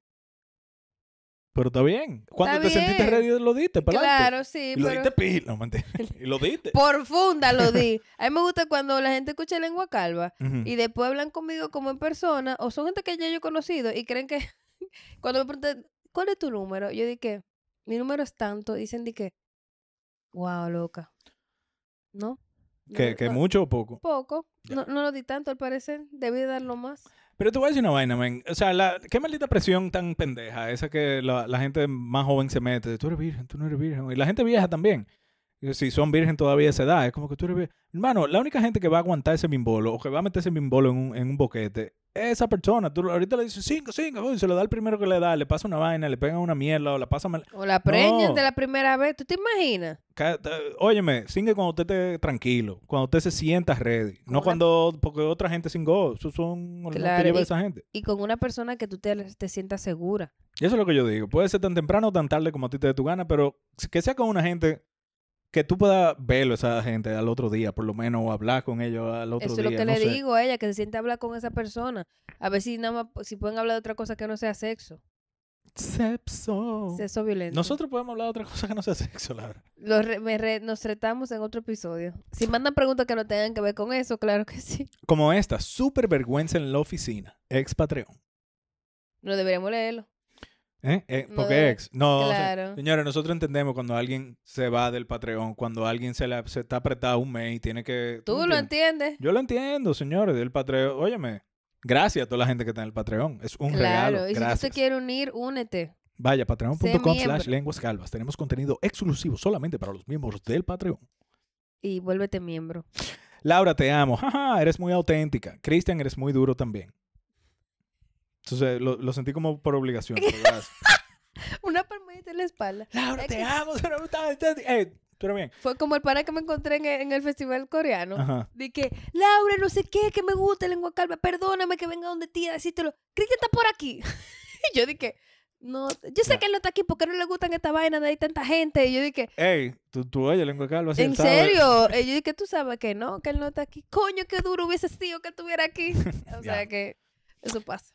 Pero está bien. Cuando te sentiste ready, lo diste. claro, sí. lo diste pila, Y lo diste. Por funda lo di. A mí me gusta cuando la gente escucha lengua calva y después hablan conmigo como en persona o son gente que ya yo he conocido y creen que. cuando me preguntan, ¿cuál es tu número? Yo di que, mi número es tanto. Dicen, que, wow, loca. ¿No? ¿Que, que mucho o poco? Poco. No, no, lo di tanto, al parecer. Debí darlo más. Pero te voy a decir una vaina, man, O sea, la, qué maldita presión tan pendeja, esa que la, la gente más joven se mete. Tú eres virgen, tú no eres virgen. Y la gente vieja también si son virgen todavía se da. Es como que tú eres Hermano, la única gente que va a aguantar ese bimbolo o que va a meter ese bimbolo en un, en un boquete es esa persona. Tú ahorita le dices cinco, cinco, se lo da el primero que le da, le pasa una vaina, le pega una mierda o la pasa mal. O la preñan de la primera vez. ¿Tú te imaginas? Óyeme, singue cuando usted esté tranquilo, cuando usted se sienta ready. no cuando, porque otra gente sin Eso son claro, y, gente. Y con una persona que tú te, te sientas segura. Y eso es lo que yo digo. Puede ser tan temprano o tan tarde como a ti te dé tu gana, pero que sea con una gente que tú puedas verlo a esa gente al otro día, por lo menos, o hablar con ellos al otro día. Eso es lo que le digo a ella, que se siente a hablar con esa persona. A ver si nada más, si pueden hablar de otra cosa que no sea sexo. Sexo. Sexo violento. Nosotros podemos hablar de otra cosa que no sea sexo, la verdad. nos retamos en otro episodio. Si mandan preguntas que no tengan que ver con eso, claro que sí. Como esta, súper vergüenza en la oficina, ex No deberíamos leerlo. ¿Eh? eh ex. No, señores, nosotros entendemos cuando alguien se va del Patreon, cuando alguien se, le, está apretado un mes y tiene que... ¿Tú, lo entiendes? Yo lo entiendo, señores, del Patreon. Óyeme, gracias a toda la gente que está en el Patreon. Es un claro. regalo. Y si tú se quieres unir, únete. Vaya, patreon.com slash lenguas calvas. Tenemos contenido exclusivo solamente para los miembros del Patreon. Y vuélvete miembro. Laura, te amo. eres muy auténtica. Cristian, eres muy duro también. Entonces lo, sentí como por obligación. Una palmadita en la espalda. Laura, te amo. ¡Te eh, bien. Fue como el pana que me encontré en el, festival coreano. Ajá. que, Laura, no sé qué, que me gusta el lengua calva, perdóname que venga donde ti a decírtelo. que está por aquí. y yo dije, no, yo sé que él no está aquí porque no le gustan esta vaina de ahí tanta gente. Y yo dije, hey tú, oye, lengua calva. ¿en serio? Y yo dije, tú sabes que no, que él no está aquí. Coño, qué duro hubiese sido que estuviera aquí. O sea que eso pasa.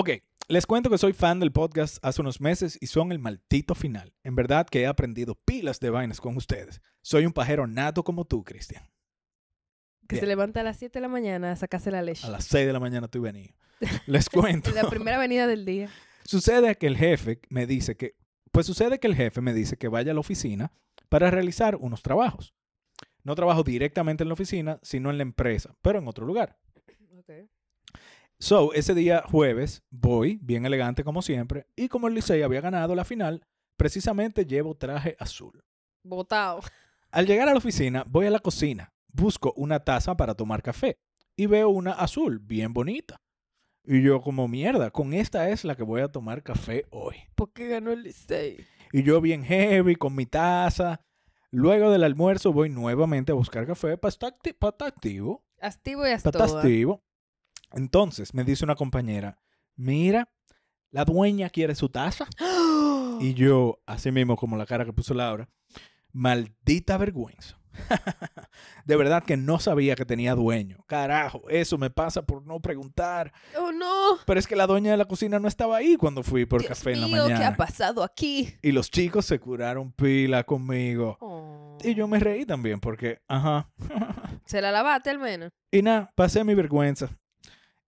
Ok, les cuento que soy fan del podcast hace unos meses y son el maldito final. En verdad que he aprendido pilas de vainas con ustedes. Soy un pajero nato como tú, Cristian. Que se levanta a las 7 de la mañana a sacarse la leche. A las 6 de la mañana estoy venido. Les cuento. la primera venida del día. Sucede que el jefe me dice que, pues sucede que el jefe me dice que vaya a la oficina para realizar unos trabajos. No trabajo directamente en la oficina, sino en la empresa, pero en otro lugar. Okay. So, ese día jueves voy, bien elegante como siempre, y como el Licey había ganado la final, precisamente llevo traje azul. Botado. Al llegar a la oficina, voy a la cocina, busco una taza para tomar café y veo una azul, bien bonita. Y yo como mierda, con esta es la que voy a tomar café hoy. Porque ganó el Licey. Y yo bien heavy con mi taza. Luego del almuerzo voy nuevamente a buscar café para estar, activo. Activo y hasta activo. Entonces me dice una compañera, mira, la dueña quiere su taza. Y yo, así mismo como la cara que puso Laura, maldita vergüenza. de verdad que no sabía que tenía dueño. Carajo, eso me pasa por no preguntar. Oh, no. Pero es que la dueña de la cocina no estaba ahí cuando fui por café en la mañana. ¿Qué ha pasado aquí? Y los chicos se curaron pila conmigo. Oh. Y yo me reí también porque, ajá. ¿Se la lavaste al menos? Y nada, pasé mi vergüenza.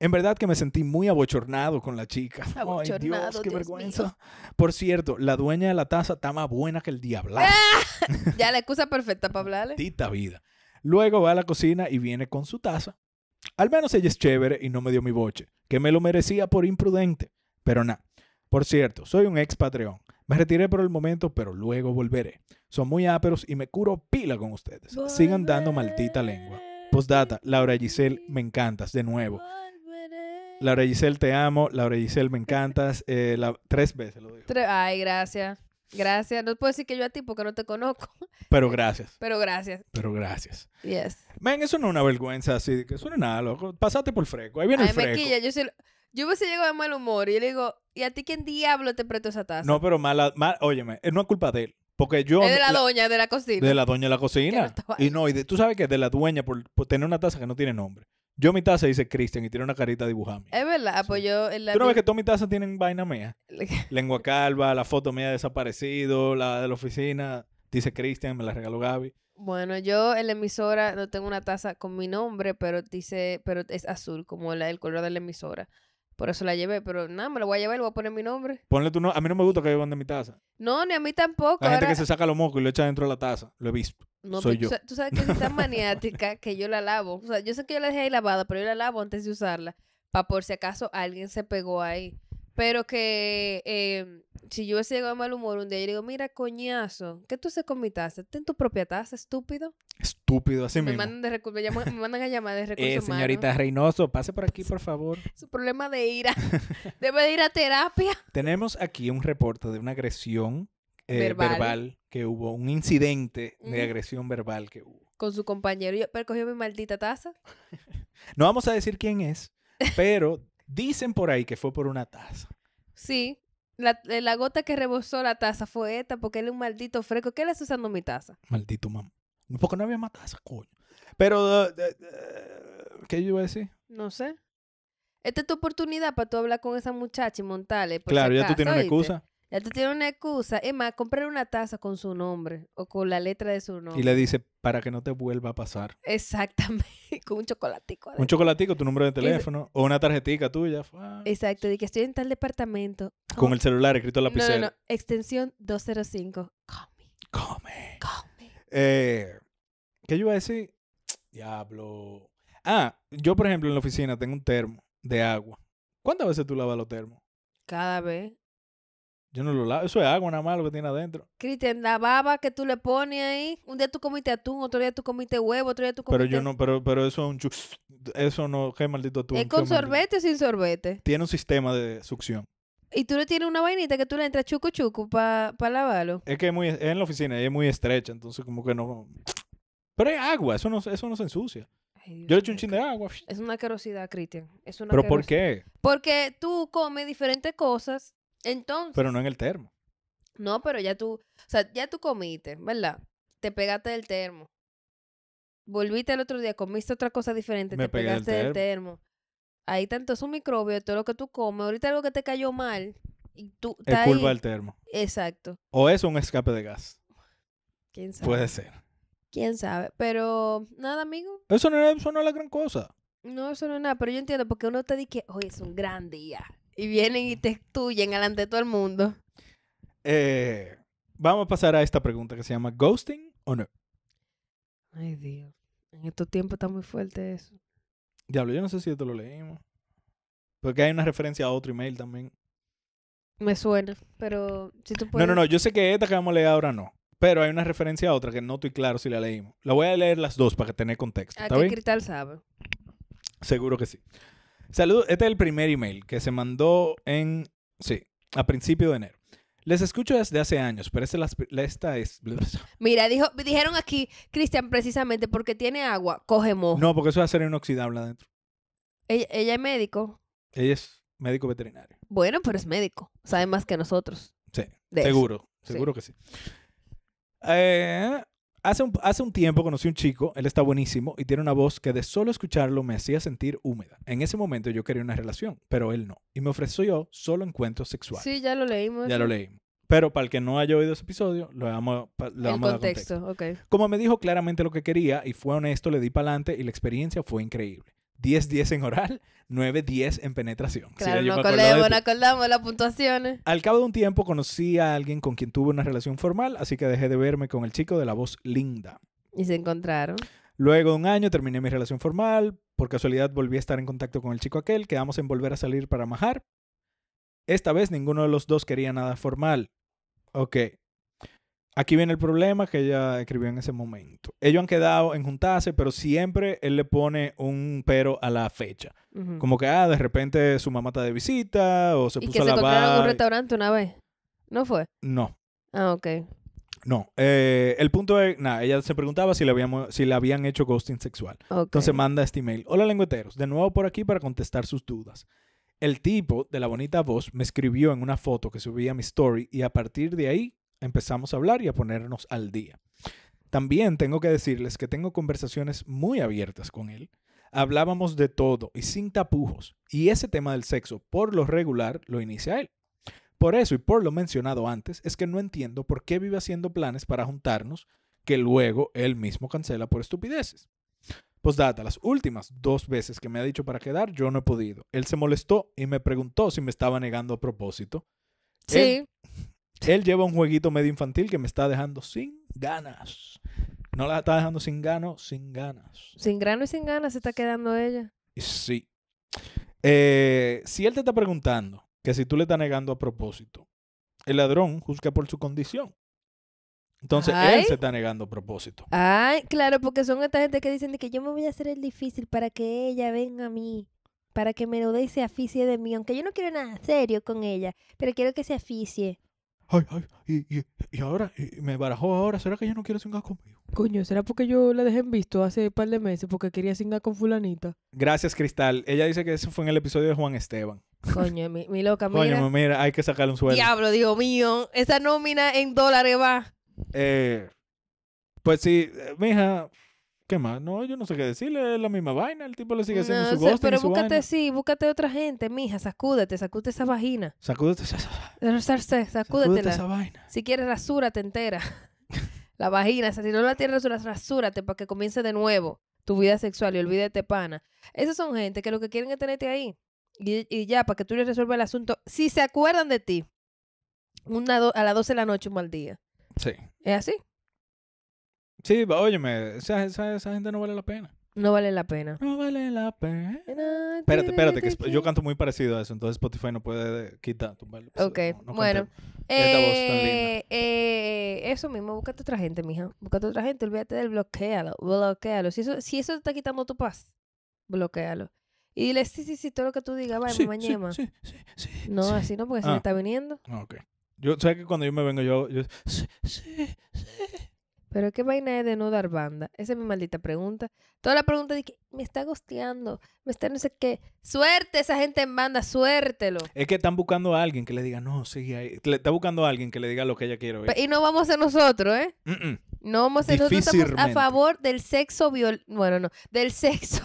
En verdad que me sentí muy abochornado con la chica. abochornado qué vergüenza. Por cierto, la dueña de la taza está más buena que el diablo. Ah, ya la excusa perfecta para hablarle. Tita vida. Luego va a la cocina y viene con su taza. Al menos ella es chévere y no me dio mi boche, que me lo merecía por imprudente. Pero nada. Por cierto, soy un ex Patreon. Me retiré por el momento, pero luego volveré. Son muy áperos y me curo pila con ustedes. Sigan dando maldita lengua. Postdata, Laura Giselle, me encantas de nuevo. Laura Giselle, te amo. Laura Giselle, me encantas. Eh, tres veces lo digo. Ay, gracias. Gracias. No puedo decir que yo a ti porque no te conozco. Pero gracias. Pero gracias. Pero gracias. Yes. Ven, eso no es una vergüenza así. Que eso no es nada, loco. Pásate por freco. Ahí viene el freco. Quilla, yo, si yo me veces llego de mal humor y le digo, ¿y a ti quién diablo te prestó esa taza? No, pero mala... óyeme, eh, no es culpa de él. Porque yo... Es de la, doña de la cocina. De la doña de la cocina. y no, y de, tú sabes que de la dueña por, por tener una taza que no tiene nombre. Yo mi taza dice Christian y tiene una carita dibujada. Es verdad, ah, pues yo... en la Tú no que todas mis tazas tienen vaina mía. Lengua calva, la foto mía desaparecido, la de la oficina, dice Christian, me la regaló Gaby. Bueno, yo en la emisora no tengo una taza con mi nombre, pero dice, pero es azul, como la, el color de la emisora. Por eso la llevé, pero nada, me lo voy a llevar y le voy a poner mi nombre. Ponle tu nombre. A mí no me gusta que llevan de mi taza. No, ni a mí tampoco. Hay gente que se saca los mocos y lo echa dentro de la taza. Lo he visto. No, Soy yo. Tú, sabes que es tan maniática que yo la lavo. O sea, yo sé que yo la dejé ahí lavada, pero yo la lavo antes de usarla. Para por si acaso alguien se pegó ahí. Pero que em, si yo hubiese llegado a mal humor un día, yo digo, mira, coñazo, ¿qué tú haces con mi taza? ¿Ten tu propia taza, estúpido? Estúpido, así me mismo. Mandan me, mandan a llamar de eh, señorita Reynoso, pase por aquí, por favor. Su problema de ira. Debe de ir a terapia. Tenemos aquí un reporte de una agresión eh, verbal. que hubo, un incidente de agresión verbal que hubo. Con su compañero. Yo, pero cogió mi maldita taza. no vamos a decir quién es, pero Dicen por ahí que fue por una taza. Sí, la, eh, gota que rebosó la taza fue esta porque él es un maldito fresco. ¿Qué le está usando mi taza? Maldito mamá. Porque no había más taza, coño. Pero, eh, eh, ¿qué yo iba a decir? No sé. Esta es tu oportunidad para tú hablar con esa muchacha y montarle. claro, ya tú tienes una excusa. Ya tú tienes una excusa. Es más, comprar una taza con su nombre o con la letra de su nombre. Y le dice, para que no te vuelva a pasar. Exactamente. Con un chocolatico. Un chocolatico, tu número de teléfono. O una tarjetita tuya. Ah. Exacto. De que estoy en tal departamento. Con el celular escrito en la piscina. No, no, Extensión 205. Come. Come. Come. Eh, ¿Qué yo iba a decir? Diablo. Ah, yo, por ejemplo, en la oficina tengo un termo de agua. ¿Cuántas veces tú lavas los termos? Cada vez. Yo no lo lavo. Eso es agua nada más lo que tiene adentro. Cristian, la baba que tú le pones ahí. Un día tú comiste atún, otro día tú comiste huevo, otro día tú comiste... Pero yo no, pero, pero eso es un... Eso no... Qué maldito atún. ¿Es con sorbete o sin sorbete? Tiene un sistema de succión. ¿Y tú le tienes una vainita que tú le entras chucu chucu para lavarlo? Es que es, muy, en la oficina y es muy estrecha, entonces como que no... Pero es agua, eso no, eso no se ensucia. yo le echo un chin de agua. Es una carosidad, Cristian. ¿Pero por qué? Porque tú comes diferentes cosas entonces. Pero no en el termo. No, pero ya tú, o sea, ya tú comiste, ¿verdad? Te pegaste del termo. Volviste el otro día, comiste otra cosa diferente, te pegaste del termo. Ahí tanto es un microbio, todo lo que tú comes, ahorita algo que te cayó mal y tú es culpa del termo. Exacto. O es un escape de gas. ¿Quién sabe? Puede ser. ¿Quién sabe? Pero nada, amigo. Eso no, eso no es la gran cosa. No, eso no es nada, pero yo entiendo porque uno te dice, hoy es un gran día y vienen y te estuyen delante de todo el mundo. Eh, vamos a pasar a esta pregunta que se llama ¿Ghosting o no? Ay, Dios. En estos tiempos está muy fuerte eso. Diablo, yo no sé si esto lo leímos. Porque hay una referencia a otro email también. Me suena, pero si tú puedes... No, no, no, yo sé que esta que vamos a leer ahora no. Pero hay una referencia a otra que no estoy claro si la leímos. La voy a leer las dos para que tener contexto. Ah, ¿Está Aquí Cristal sabe. Seguro que sí. Saludos, este es el primer email que se mandó en, sí, a principio de enero. Les escucho desde hace años, pero esta, esta es... Mira, dijo, dijeron aquí, Cristian, precisamente porque tiene agua, coge No, porque eso a ser inoxidable adentro. Ella, es médico. Ella es médico veterinario. Bueno, pero es médico. Sabe más que nosotros. Sí, seguro, seguro que sí. Eh, Hace un, tiempo conocí un chico, él está buenísimo y tiene una voz que de solo escucharlo me hacía sentir húmeda. En ese momento yo quería una relación, pero él no. Y me ofreció yo solo encuentros sexuales. Sí, ya lo leímos. Ya lo leímos. Pero para el que no haya oído ese episodio, lo vamos, lo contexto, a dar contexto. Como me dijo claramente lo que quería y fue honesto, le di para adelante y la experiencia fue increíble. 10-10 en oral, 9-10 en penetración. Claro, no, acordamos, no acordamos las puntuaciones. Al cabo de un tiempo conocí a alguien con quien tuve una relación formal, así que dejé de verme con el chico de la voz linda. ¿Y se encontraron? Luego de un año terminé mi relación formal, por casualidad volví a estar en contacto con el chico aquel, quedamos en volver a salir para majar. Esta vez ninguno de los dos quería nada formal. Ok, Aquí viene el problema que ella escribió en ese momento. Ellos han quedado en juntarse, pero siempre él le pone un pero a la fecha. Como que, ah, de repente su mamá está de visita o se ¿Y puso que a lavar. en un restaurante una vez? ¿No fue? No. Ah, ok. No, eh, el punto es, nada, ella se preguntaba si le, habían hecho ghosting sexual. Entonces manda este email. Hola lengüeteros, de nuevo por aquí para contestar sus dudas. El tipo de la bonita voz me escribió en una foto que subía a mi story y a partir de ahí empezamos a hablar y a ponernos al día. También tengo que decirles que tengo conversaciones muy abiertas con él. Hablábamos de todo y sin tapujos, y ese tema del sexo, por lo regular, lo inicia él. Por eso y por lo mencionado antes, es que no entiendo por qué vive haciendo planes para juntarnos que luego él mismo cancela por estupideces. Postdata, las últimas dos veces que me ha dicho para quedar, yo no he podido. Él se molestó y me preguntó si me estaba negando a propósito. Sí. Él lleva un jueguito medio infantil que me está dejando sin ganas. No la está dejando sin ganas, sin ganas. Sin grano y sin ganas se está quedando ella. Sí. Eh, si él te está preguntando que si tú le estás negando a propósito, el ladrón juzga por su condición. Entonces él se está negando a propósito. Ay, claro, porque son esta gente que dicen que yo me voy a hacer el difícil para que ella venga a mí, para que me lo dé y se aficie de mí, aunque yo no quiero nada serio con ella, pero quiero que se aficie ay, ay, y, ahora, me barajó ahora, ¿será que ella no quiere cingar conmigo? Coño, ¿será porque yo la dejé en visto hace un par de meses porque quería cingar con fulanita? Gracias, Cristal. Ella dice que eso fue en el episodio de Juan Esteban. Coño, mi, mi loca, mira. Coño, mira, hay que sacarle un sueldo. Diablo, Dios mío, esa nómina en dólares va. Eh, pues sí, eh, mija, ¿Qué más? No, yo no sé qué decirle, es la misma vaina, el tipo le sigue haciendo su voz. Pero búscate, sí, búscate otra gente, mija, Sacúdete, sacúdete esa vagina. Sacúdete esa vagina. Sacúdete esa vaina. Si quieres, rasúrate entera. la vagina, o sea, si no la tienes rasúrate, rasúrate para que comience de nuevo tu vida sexual y olvídate pana. Esas son gente que lo que quieren es tenerte ahí. Y, ya, para que tú les resuelvas el asunto. Si se acuerdan de ti, una a las 12 de la noche, un mal día. Sí. ¿Es así? Sí, óyeme, esa, esa gente no vale la pena. No vale la pena. No vale la pena. Espérate, espérate, que yo canto muy parecido a eso, entonces Spotify no puede quitar, tumbarlo. Pues, ok, bueno. Eh, eh, eso mismo, búscate otra gente, mija. Búscate otra gente, olvídate del bloquealo, bloquealo. Si eso, si eso te está quitando tu paz, bloquealo. Y dile, sí, sí, sí, todo lo que tú digas, vaya, sí, mañana. Sí, sí, sí, No, así no, porque se me ah. está viniendo. Ah, ok. Yo, ¿sabes que cuando yo me vengo, yo... yo sí, sí, sí. Pero qué vaina es de no dar banda. Esa es mi maldita pregunta. Toda la pregunta de que me está gosteando, me está no sé qué. Suerte esa gente en banda, suértelo. Es que están buscando a alguien que le diga, no, sí ahí. Le está buscando a alguien que le diga lo que ella quiere Y no vamos a ser nosotros, ¿eh? No vamos a ser nosotros. Estamos a favor del sexo viol... Bueno, no, del sexo.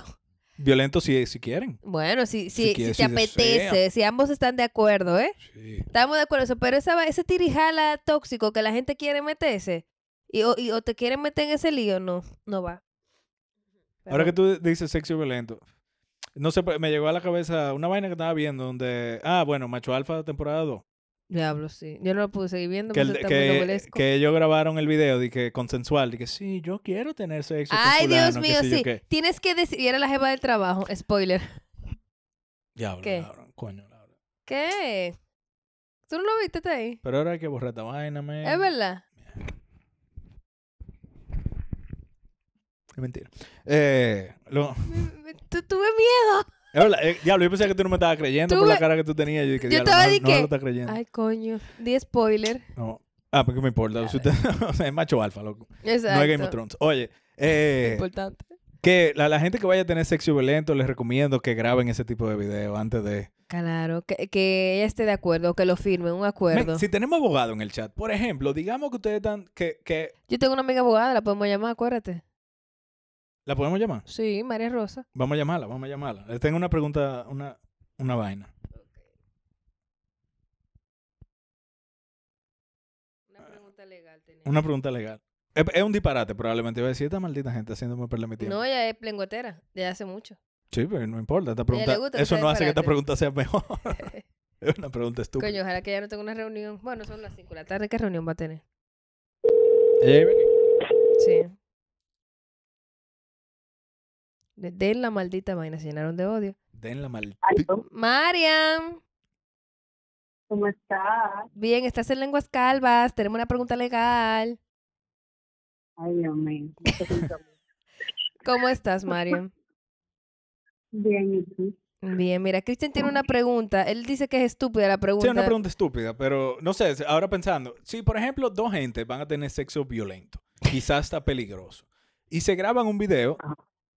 Violento si, si quieren. Bueno, si, si, te apetece, si ambos están de acuerdo, ¿eh? Estamos de acuerdo, pero esa, ese tirijala tóxico que la gente quiere meterse, y o, te quieren meter en ese lío, no, no va. Ahora que tú dices sexo violento, no sé, pues, me llegó a la cabeza una vaina que estaba viendo donde, ah, bueno, Macho Alfa temporada 2. Diablo, sí. Yo no lo pude seguir viendo. Que, que, que ellos grabaron el video, que consensual. Dije, sí, yo quiero tener sexo. Ay, Dios mío, sí. Tienes que decidir a la jefa del trabajo. Spoiler. Diablo, ¿Qué? coño, ¿Qué? ¿Tú no lo viste ahí? Pero ahora hay que borrar esta vaina, me. Es verdad. Es mentira. Eh, tuve miedo. ya eh, diablo, yo pensaba que tú no me estabas creyendo por la cara que tú tenías. Yo, dije, yo no, no, que... creyendo. Ay, coño. Di spoiler. No. Ah, porque pues, me importa. es macho alfa, loco. No es Game of Thrones. Oye. Eh, importante. Que la, gente que vaya a tener sexo violento, les recomiendo que graben ese tipo de video antes de... Claro, que, que ella esté de acuerdo, que lo firme, un acuerdo. si tenemos abogado en el chat, por ejemplo, digamos que ustedes están... Que, que... Yo tengo una amiga abogada, la podemos llamar, acuérdate. ¿La podemos llamar? Sí, María Rosa. Vamos a llamarla, vamos a llamarla. tengo una pregunta, una, una vaina. Una pregunta legal. Una pregunta legal. Es, un disparate, probablemente. Iba a decir, esta maldita gente haciéndome perder No, ella es plengotera, ya hace mucho. Sí, pero no importa. Esta eso no hace que esta pregunta sea mejor. es una pregunta estúpida. Coño, ojalá que ya no tenga una reunión. Bueno, son las 5 de la tarde. ¿Qué reunión va a tener? Sí. Den la maldita vaina, se llenaron de odio. Den la maldita. Mariam. ¿Cómo estás? Bien, estás en lenguas calvas. Tenemos una pregunta legal. Ay, Dios mío. ¿Cómo estás, Mariam? Bien, ¿y Bien, mira, Cristian tiene una pregunta. Él dice que es estúpida la pregunta. Sí, una pregunta estúpida, pero no sé, ahora pensando, si por ejemplo dos gentes van a tener sexo violento, quizás está peligroso, y se graban un video,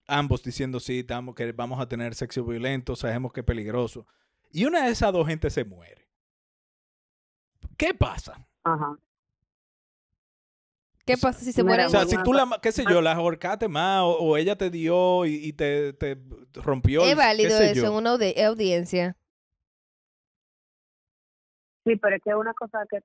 ambos diciendo, sí, estamos que vamos a tener sexo violento, sabemos que es peligroso. Y una de esas dos gente se muere. ¿Qué pasa? Ajá. ¿Qué pasa si se muere? O sea, si tú la, qué sé ah. yo, la ahorcaste más o, ella te dio y, te, te, rompió. Es válido qué eso en una audiencia. Sí, pero es que una cosa que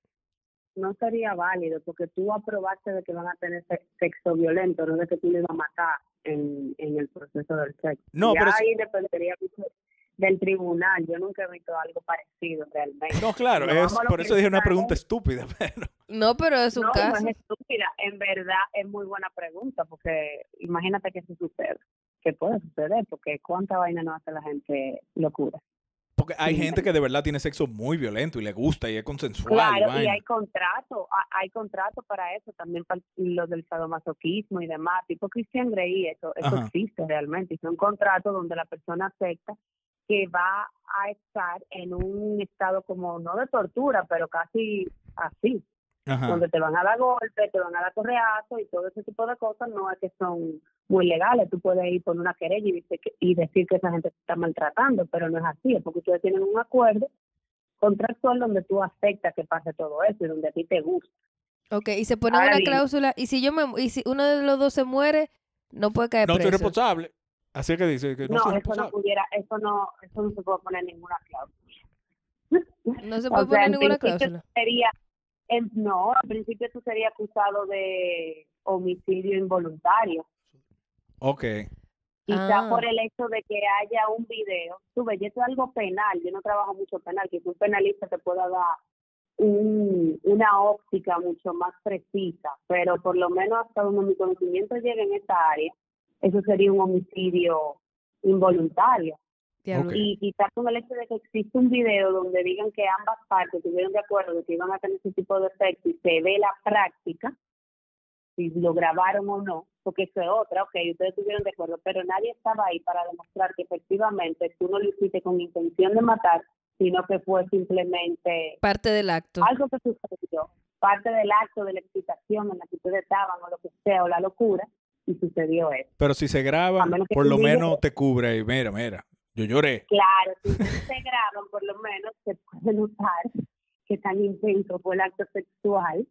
no sería válido porque tú aprobaste de que van a tener sexo violento, no de que tú le vas a matar en, el proceso del sexo. No, pero ahí dependería mucho del tribunal. Yo nunca he visto algo parecido realmente. No, claro, es, por eso dije una pregunta estúpida, pero... No, pero es un caso. No es estúpida, en verdad es muy buena pregunta porque imagínate que eso sucede, que puede suceder, porque cuánta vaina no hace la gente locura hay gente que de verdad tiene sexo muy violento y le gusta y es consensual. Claro, y, hay contrato, hay contrato para eso, también para los del sadomasoquismo y demás, tipo Christian Grey, eso, eso existe realmente. Es un contrato donde la persona acepta que va a estar en un estado como, no de tortura, pero casi así donde te van a dar golpe te van a dar correazos y todo ese tipo de cosas, no es que son muy legales. Tú puedes ir con una querella y, y decir que esa gente te está maltratando, pero no es así, es porque ustedes tienen un acuerdo contractual donde tú aceptas que pase todo eso y donde a ti te gusta. Ok, y se pone una cláusula, y si yo me, y si uno de los dos se muere, no puede caer preso. No responsable. Así que dice que no, eso no pudiera, eso no, se puede poner ninguna cláusula. No se puede poner ninguna cláusula. Sería, no, al principio tú serías acusado de homicidio involuntario. Ok. Quizá ah. por el hecho de que haya un video. Tú ves, es algo penal, yo no trabajo mucho penal, que un penalista te pueda dar una óptica mucho más precisa, pero por lo menos hasta donde mi conocimiento llega en esta área, eso sería un homicidio involuntario. Y quizás con el hecho de que existe un video donde digan que ambas partes estuvieron de acuerdo de que iban a tener ese tipo de efecto y se ve la práctica, si lo grabaron o no, porque eso es otra, ok, ustedes estuvieron de acuerdo, pero nadie estaba ahí para demostrar que efectivamente tú no lo hiciste con intención de matar, sino que fue simplemente... Parte del acto. Algo que sucedió, parte del acto, de la excitación en la que ustedes estaban o lo que sea, o la locura, y sucedió eso. Pero si se graba, por lo menos te cubre y mira, mira, yo lloré. Claro, si se graban, por lo menos se puede notar que están intenso por el acto sexual.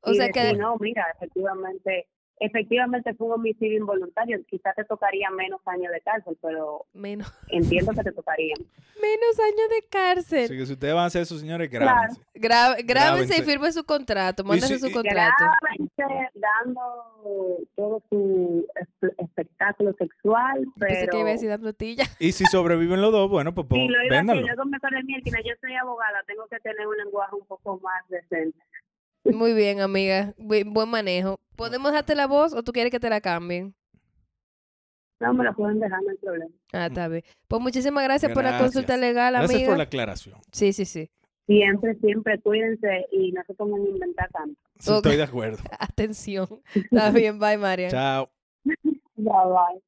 O sea que. No, mira, efectivamente efectivamente fue un homicidio involuntario. Quizás te tocaría menos años de cárcel, pero menos. entiendo que te tocaría. Menos años de cárcel. si ustedes van a hacer eso, señores, grábense. grábense y firme su contrato, mándense su contrato. Grábense dando todo su espectáculo sexual, pero... que a Y si sobreviven los dos, bueno, pues, pues véndalo. yo soy abogada, tengo que tener un lenguaje un poco más decente. Muy bien, amiga. Buen, manejo. ¿Podemos darte la voz o tú quieres que te la cambien? No, me la pueden dejar, no hay problema. Ah, está bien. Pues muchísimas gracias, por la consulta legal, amiga. Gracias por la aclaración. Sí, sí, sí. Siempre, siempre cuídense y no se pongan a inventar tanto. Estoy de acuerdo. Atención. Está bien, bye, María. Chao. Bye, bye.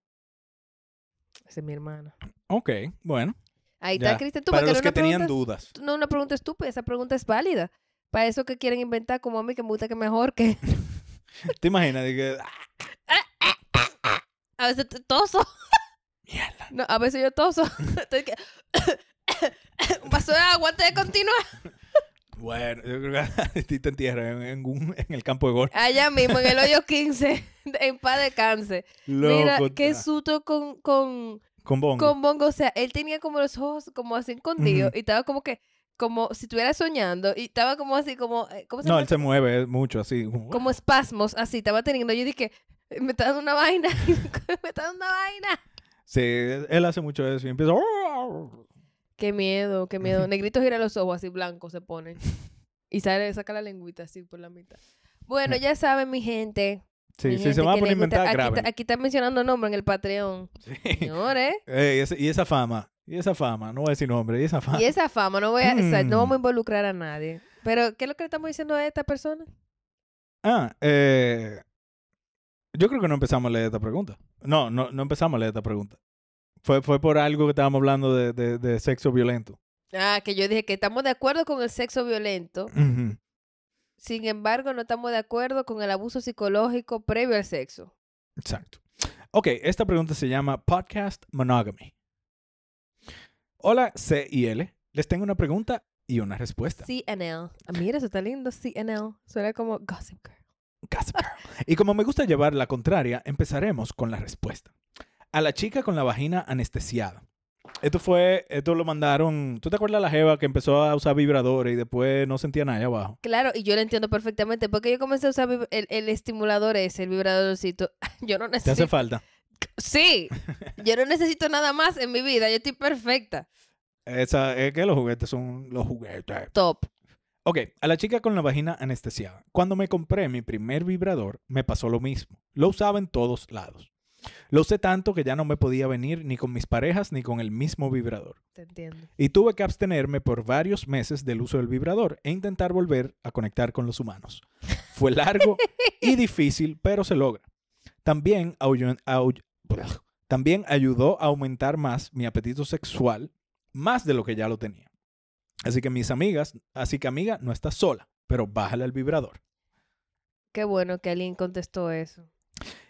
Esa es mi hermana. Ok, bueno. Ahí está, Cristian. Para los que tenían dudas. No, una pregunta estúpida, pues, esa pregunta es válida. Para eso que quieren inventar, como a mí que me gusta que mejor que. ¿Te imaginas? que... Ah". a veces toso. Mierda. No, a veces yo toso. Entonces, que... un vaso de agua de continuar. Bueno, yo creo que estoy en tierra, en, en, el campo de golf. Allá mismo, en el hoyo 15, en paz de cáncer. Mira, qué ah. susto con, con, con Bongo. Con Bongo, o sea, él tenía como los ojos como así escondidos y estaba como que como si estuviera soñando y estaba como así, como. Eh, se no, él se mueve mucho así. Como ah". espasmos, así, estaba teniendo. Yo dije, eh, me está dando una vaina, me está dando una vaina. Sí, él hace mucho eso y empieza. Qué miedo, qué miedo. Negrito gira los ojos así blanco se ponen. Y sale, saca la lengüita así por la mitad. Bueno, ya saben, mi gente. Sí, sí, se van a poner inventar, aquí, aquí está mencionando nombre en el Patreon. Señores. y esa fama. Y esa fama, no voy a decir nombre, y esa fama. Y esa fama, no voy a, no vamos a mm. involucrar a nadie. Pero, ¿qué es lo que le estamos diciendo a esta persona? Ah, eh, yo creo que no empezamos a leer esta pregunta. No, no, no empezamos a leer esta pregunta. Fue, fue por algo que estábamos hablando de, sexo violento. Ah, que yo dije que estamos de acuerdo con el sexo violento. Sin embargo, no estamos de acuerdo con el abuso psicológico previo al sexo. Exacto. Ok, esta pregunta se llama Podcast Monogamy. Hola C y L. les tengo una pregunta y una respuesta. CNL. L, ah, mira, eso está lindo, L. Suena como Gossip Girl. Gossip Girl. Y como me gusta llevar la contraria, empezaremos con la respuesta. A la chica con la vagina anestesiada. Esto fue, esto lo mandaron. ¿Tú te acuerdas la Jeva que empezó a usar vibradores y después no sentía nada abajo? Claro, y yo lo entiendo perfectamente. Porque yo comencé a usar el, estimulador ese, el vibradorcito. Yo no necesito. Te hace falta. Sí, yo no necesito nada más en mi vida, yo estoy perfecta. es que los juguetes son los juguetes. Top. Ok, a la chica con la vagina anestesiada. Cuando me compré mi primer vibrador, me pasó lo mismo. Lo usaba en todos lados. Lo usé tanto que ya no me podía venir ni con mis parejas ni con el mismo vibrador. Te entiendo. Y tuve que abstenerme por varios meses del uso del vibrador e intentar volver a conectar con los humanos. Fue largo y difícil, pero se logra. También también ayudó a aumentar más mi apetito sexual, más de lo que ya lo tenía. Así que mis amigas, así que amiga, no estás sola, pero bájale al vibrador. Qué bueno que alguien contestó eso.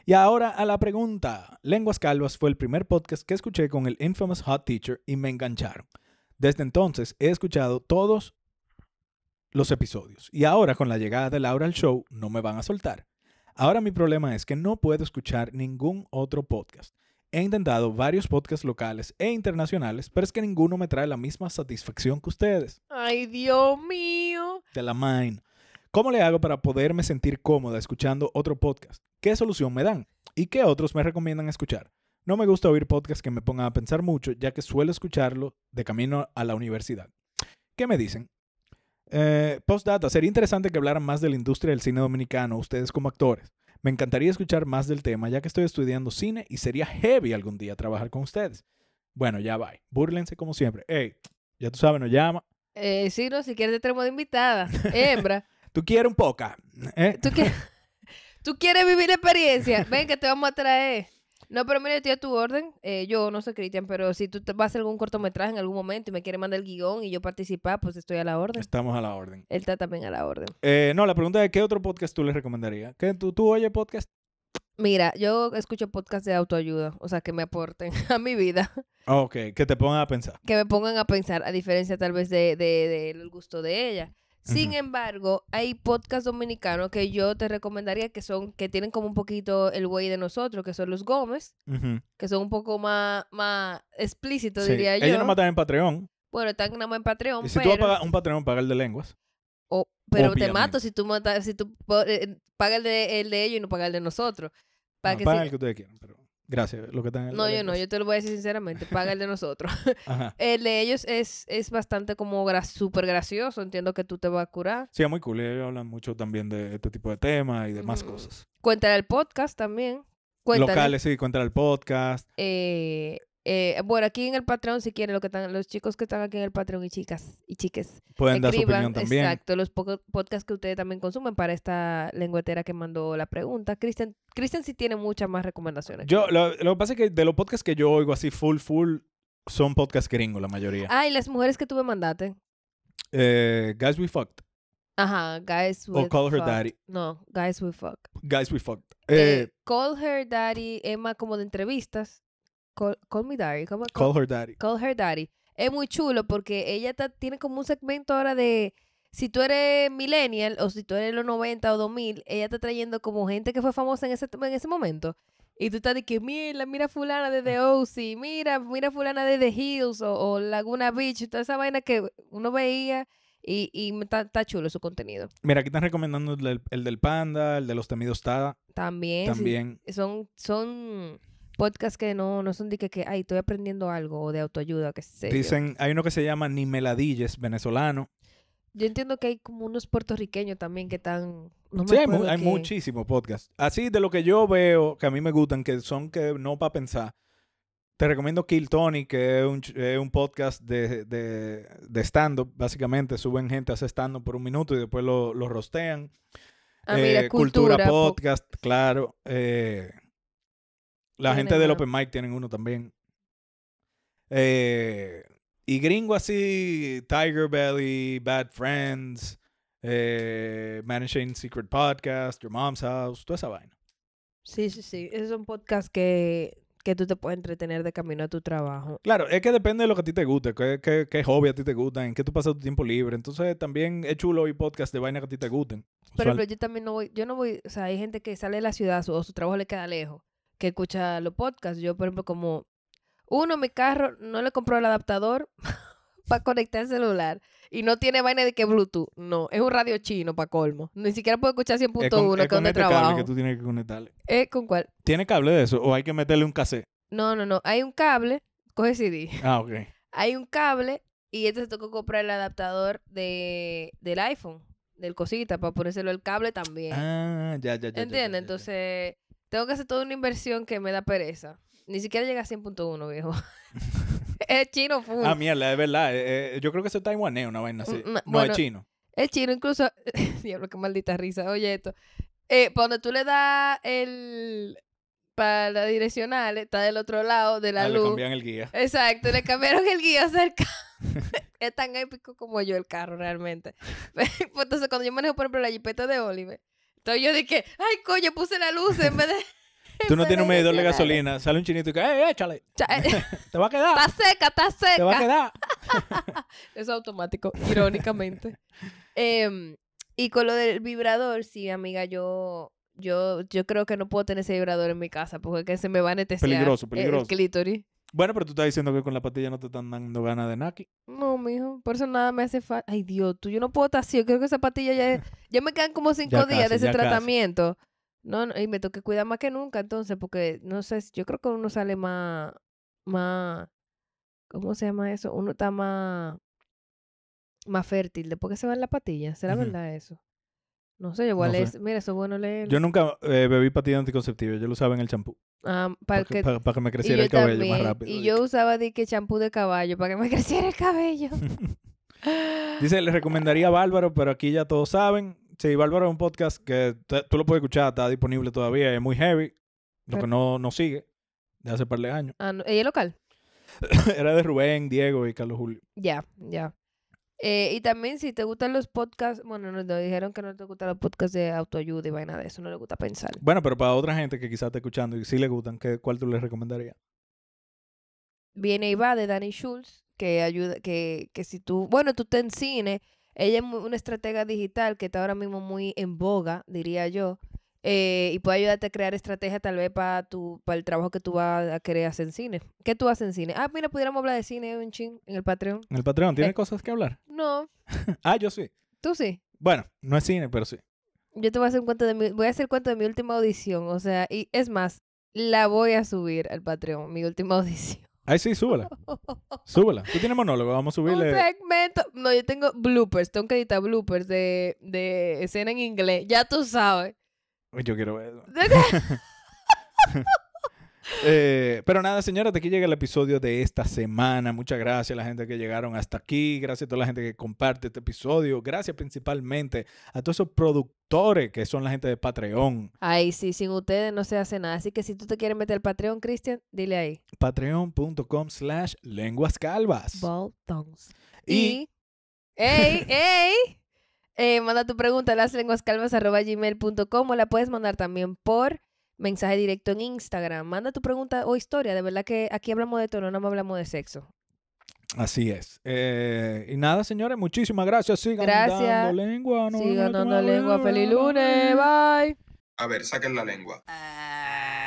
Y ahora a la pregunta. Lenguas Calvas fue el primer podcast que escuché con el infamous Hot Teacher y me engancharon. Desde entonces he escuchado todos los episodios y ahora con la llegada de Laura al show no me van a soltar. Ahora mi problema es que no puedo escuchar ningún otro podcast. He intentado varios podcasts locales e internacionales, pero es que ninguno me trae la misma satisfacción que ustedes. Ay, Dios mío. De la main. ¿Cómo le hago para poderme sentir cómoda escuchando otro podcast? ¿Qué solución me dan? ¿Y qué otros me recomiendan escuchar? No me gusta oír podcasts que me pongan a pensar mucho, ya que suelo escucharlo de camino a la universidad. ¿Qué me dicen? Eh, postdata, sería interesante que hablaran más de la industria del cine dominicano, ustedes como actores. Me encantaría escuchar más del tema, ya que estoy estudiando cine y sería heavy algún día trabajar con ustedes. Bueno, ya va. Búrlense como siempre. Ey, ya tú sabes, nos llama. Eh, sí, no, si quieres te traemos de invitada. Hembra. tú quieres un poca. ¿Eh? ¿Tú, ¿Tú quieres vivir la experiencia? Ven que te vamos a traer. No, pero mira, estoy a tu orden. Eh, yo no sé, Cristian, pero si tú te vas a hacer algún cortometraje en algún momento y me quieres mandar el guión y yo participar, pues estoy a la orden. Estamos a la orden. Él está también a la orden. Eh, no, la pregunta es, ¿qué otro podcast tú le recomendarías? ¿Qué, tú, oyes podcast? Mira, yo escucho podcast de autoayuda, o sea, que me aporten a mi vida. Ok, que te pongan a pensar. Que me pongan a pensar, a diferencia tal vez del de, de, del gusto de ella. Sin embargo, hay podcast dominicanos que yo te recomendaría que son, que tienen como un poquito el güey de nosotros, que son los Gómez, que son un poco más, más explícitos, diría yo. Ellos no matan en Patreon. Bueno, están en Patreon. Y si tú vas pagar un Patreon, paga el de lenguas. pero te mato si tú, si tú eh, pagas el de, el ellos y no pagas el de nosotros. Para que el que ustedes quieran, pero... Gracias, lo que están... No, yo no, yo te lo voy a decir sinceramente, paga el de nosotros. El de ellos es, es bastante como súper gracioso, entiendo que tú te vas a curar. Sí, es muy cool, ellos hablan mucho también de este tipo de temas y demás cosas. Cuenta el podcast también. Cuéntale. Locales, sí, cuenta el podcast. Eh, eh, bueno, aquí en el Patreon, si quieren, lo que están, los chicos que están aquí en el Patreon y chicas y chiques. Pueden dar su opinión también. Exacto, los podcasts que ustedes también consumen para esta lengüetera que mandó la pregunta. Cristian Christian sí tiene muchas más recomendaciones. Yo, lo, que pasa es que de los podcasts que yo oigo así full, full, son podcasts gringos la mayoría. Ah, y las mujeres que tú me mandaste. Eh, guys We Fucked. Ajá, Guys We Fucked. O Call Her Daddy. No, Guys We Fucked. Guys We Fucked. Eh, call Her Daddy Emma como de entrevistas. Call, call Me Daddy. Call, Her Daddy. Call Her Daddy. Es muy chulo porque ella tiene como un segmento ahora de si tú eres millennial o si tú eres los 90 o 2000, ella está trayendo como gente que fue famosa en ese, en ese momento. Y tú estás de que, mira, mira fulana de The OC, mira, mira fulana de The Hills o, Laguna Beach, toda esa vaina que uno veía y, está, chulo su contenido. Mira, aquí están recomendando el del, panda, el de los temidos Tada. También. También. son, son podcasts que no, no son de que, ay, estoy aprendiendo algo o de autoayuda, que sé. Dicen, hay uno que se llama Ni Meladilles, venezolano. Yo entiendo que hay como unos puertorriqueños también que están... No sí, hay, muchísimos podcasts. Así de lo que yo veo, que a mí me gustan, que son que no para pensar. Te recomiendo Kill Tony, que es un, podcast de, de, stand-up. Básicamente suben gente, hace stand-up por un minuto y después lo, rostean. Ah, eh, cultura, podcast, claro. Eh, la gente del Open Mic tienen uno también. Eh, y gringo así, Tiger Belly, Bad Friends, eh, Managing Secret Podcast, Your Mom's House, toda esa vaina. Sí, sí, sí. Es un podcast que, que tú te puedes entretener de camino a tu trabajo. Claro, es que depende de lo que a ti te guste, qué, qué, qué hobby a ti te gustan, en qué tú pasas tu tiempo libre. Entonces también es chulo oír podcast de vaina que a ti te gusten. Pero yo también no voy, yo no voy, o sea, hay gente que sale de la ciudad o su trabajo le queda lejos que escucha los podcasts. Yo, por ejemplo, como uno, mi carro no le compró el adaptador para conectar el celular y no tiene vaina de que Bluetooth. No, es un radio chino para colmo. Ni siquiera puedo escuchar 100.1 es con, que es con este cable que tú tienes que conectarle. ¿Eh? ¿Con cuál? ¿Tiene cable de eso o hay que meterle un cassette? No, no, no. Hay un cable. Coge CD. Ah, ok. Hay un cable y entonces tocó comprar el adaptador de, del iPhone, del cosita, para ponérselo el cable también. Ah, ya, ya, ya. ¿Entiendes? Entonces, tengo que hacer toda una inversión que me da pereza. Ni siquiera llega a 100.1, viejo. es chino full. Ah, mierda, es verdad. Eh, eh, yo creo que eso es taiwanés, una vaina así. Mm, no, es chino. Es chino, incluso. Diablo, qué maldita risa. Oye, esto. cuando eh, tú le das el. Para la direccional, está del otro lado de la ah, luz. Le cambiaron el guía. Exacto, le cambiaron el guía cerca. es tan épico como yo el carro, realmente. Pues, entonces, cuando yo manejo, por ejemplo, la jipeta de Oliver entonces yo dije, ay, coño, puse la luz en vez de... Tú no tienes un medidor de gasolina. Sale un chinito y dice, ¡eh, échale! Eh, ¡Te va a quedar! ¡Está seca, está seca! ¡Te va a quedar! es automático, irónicamente. Em, y con lo del vibrador, sí, amiga, yo, yo, yo creo que no puedo tener ese vibrador en mi casa porque se me va a anestesiar peligroso, peligroso. el clítoris. Bueno, pero tú estás diciendo que con la patilla no te están dando ganas de naki. No, mijo. Por eso nada me hace falta. Ay, Dios, tú, yo no puedo estar así. Yo creo que esa patilla ya. Es... Ya me quedan como cinco días de ese tratamiento. No, y me tengo cuidar más que nunca, entonces, porque no sé, yo creo que uno sale más. más ¿Cómo se llama eso? Uno está más. más fértil después que se van la patilla? ¿Será verdad eso? No sé, igual es Mira, eso es bueno leer. Yo nunca eh, bebí patina anticonceptiva, yo lo usaba en el champú. Ah, para, que, para, que me creciera el cabello más rápido. Y yo usaba dique champú de caballo para que me creciera el cabello. Dice, le recomendaría a Bárbaro, pero aquí ya todos saben. Sí, Bárbaro es un podcast que tú lo puedes escuchar, está disponible todavía, es muy heavy, lo que no, no sigue, de hace par de años. Ah, ¿Ella local? Era de Rubén, Diego y Carlos Julio. Ya, ya. Eh, y también si te gustan los podcasts, bueno, nos, dijeron que no te gustan los podcasts de autoayuda y vaina de eso, no le gusta pensar. Bueno, pero para otra gente que quizás está escuchando y sí le gustan, ¿qué, ¿cuál tú les recomendarías? Viene y va de Dani Schultz, que ayuda, que, que si tú, bueno, tú te en ella es una estratega digital que está ahora mismo muy en boga, diría yo, eh, y puede ayudarte a crear estrategia tal vez para tu para el trabajo que tú vas a querer hacer en cine. ¿Qué tú haces en cine? Ah, mira, pudiéramos hablar de cine un ching en el Patreon. En el Patreon, ¿tienes eh, cosas que hablar? No. ah, yo sí. ¿Tú sí? Bueno, no es cine, pero sí. Yo te voy a hacer un de mi, voy a hacer cuento de mi última audición, o sea, y es más, la voy a subir al Patreon, mi última audición. Ay, sí, súbela. súbela. Tú tienes monólogo, vamos a subirle. Un segmento. No, yo tengo bloopers, tengo que editar bloopers de, de escena en inglés. Ya tú sabes. Yo quiero ver eh, pero nada, señora, aquí llega el episodio de esta semana. Muchas gracias a la gente que llegaron hasta aquí. Gracias a toda la gente que comparte este episodio. Gracias principalmente a todos esos productores que son la gente de Patreon. Ay, sí, sin ustedes no se hace nada. Así que si tú te quieres meter al Patreon, Cristian, dile ahí. Patreon.com slash lenguas calvas. Y... ¡Ey, ey! Eh, manda tu pregunta a laslenguascalvas.gmail.com o la puedes mandar también por mensaje directo en Instagram. Manda tu pregunta o historia. De verdad que aquí hablamos de tono, no hablamos de sexo. Así es. Eh, y nada, señores, muchísimas gracias. Sigan gracias. dando lengua. No Sigan dando lengua. Feliz lunes. Bye. A ver, saquen la lengua. Ah.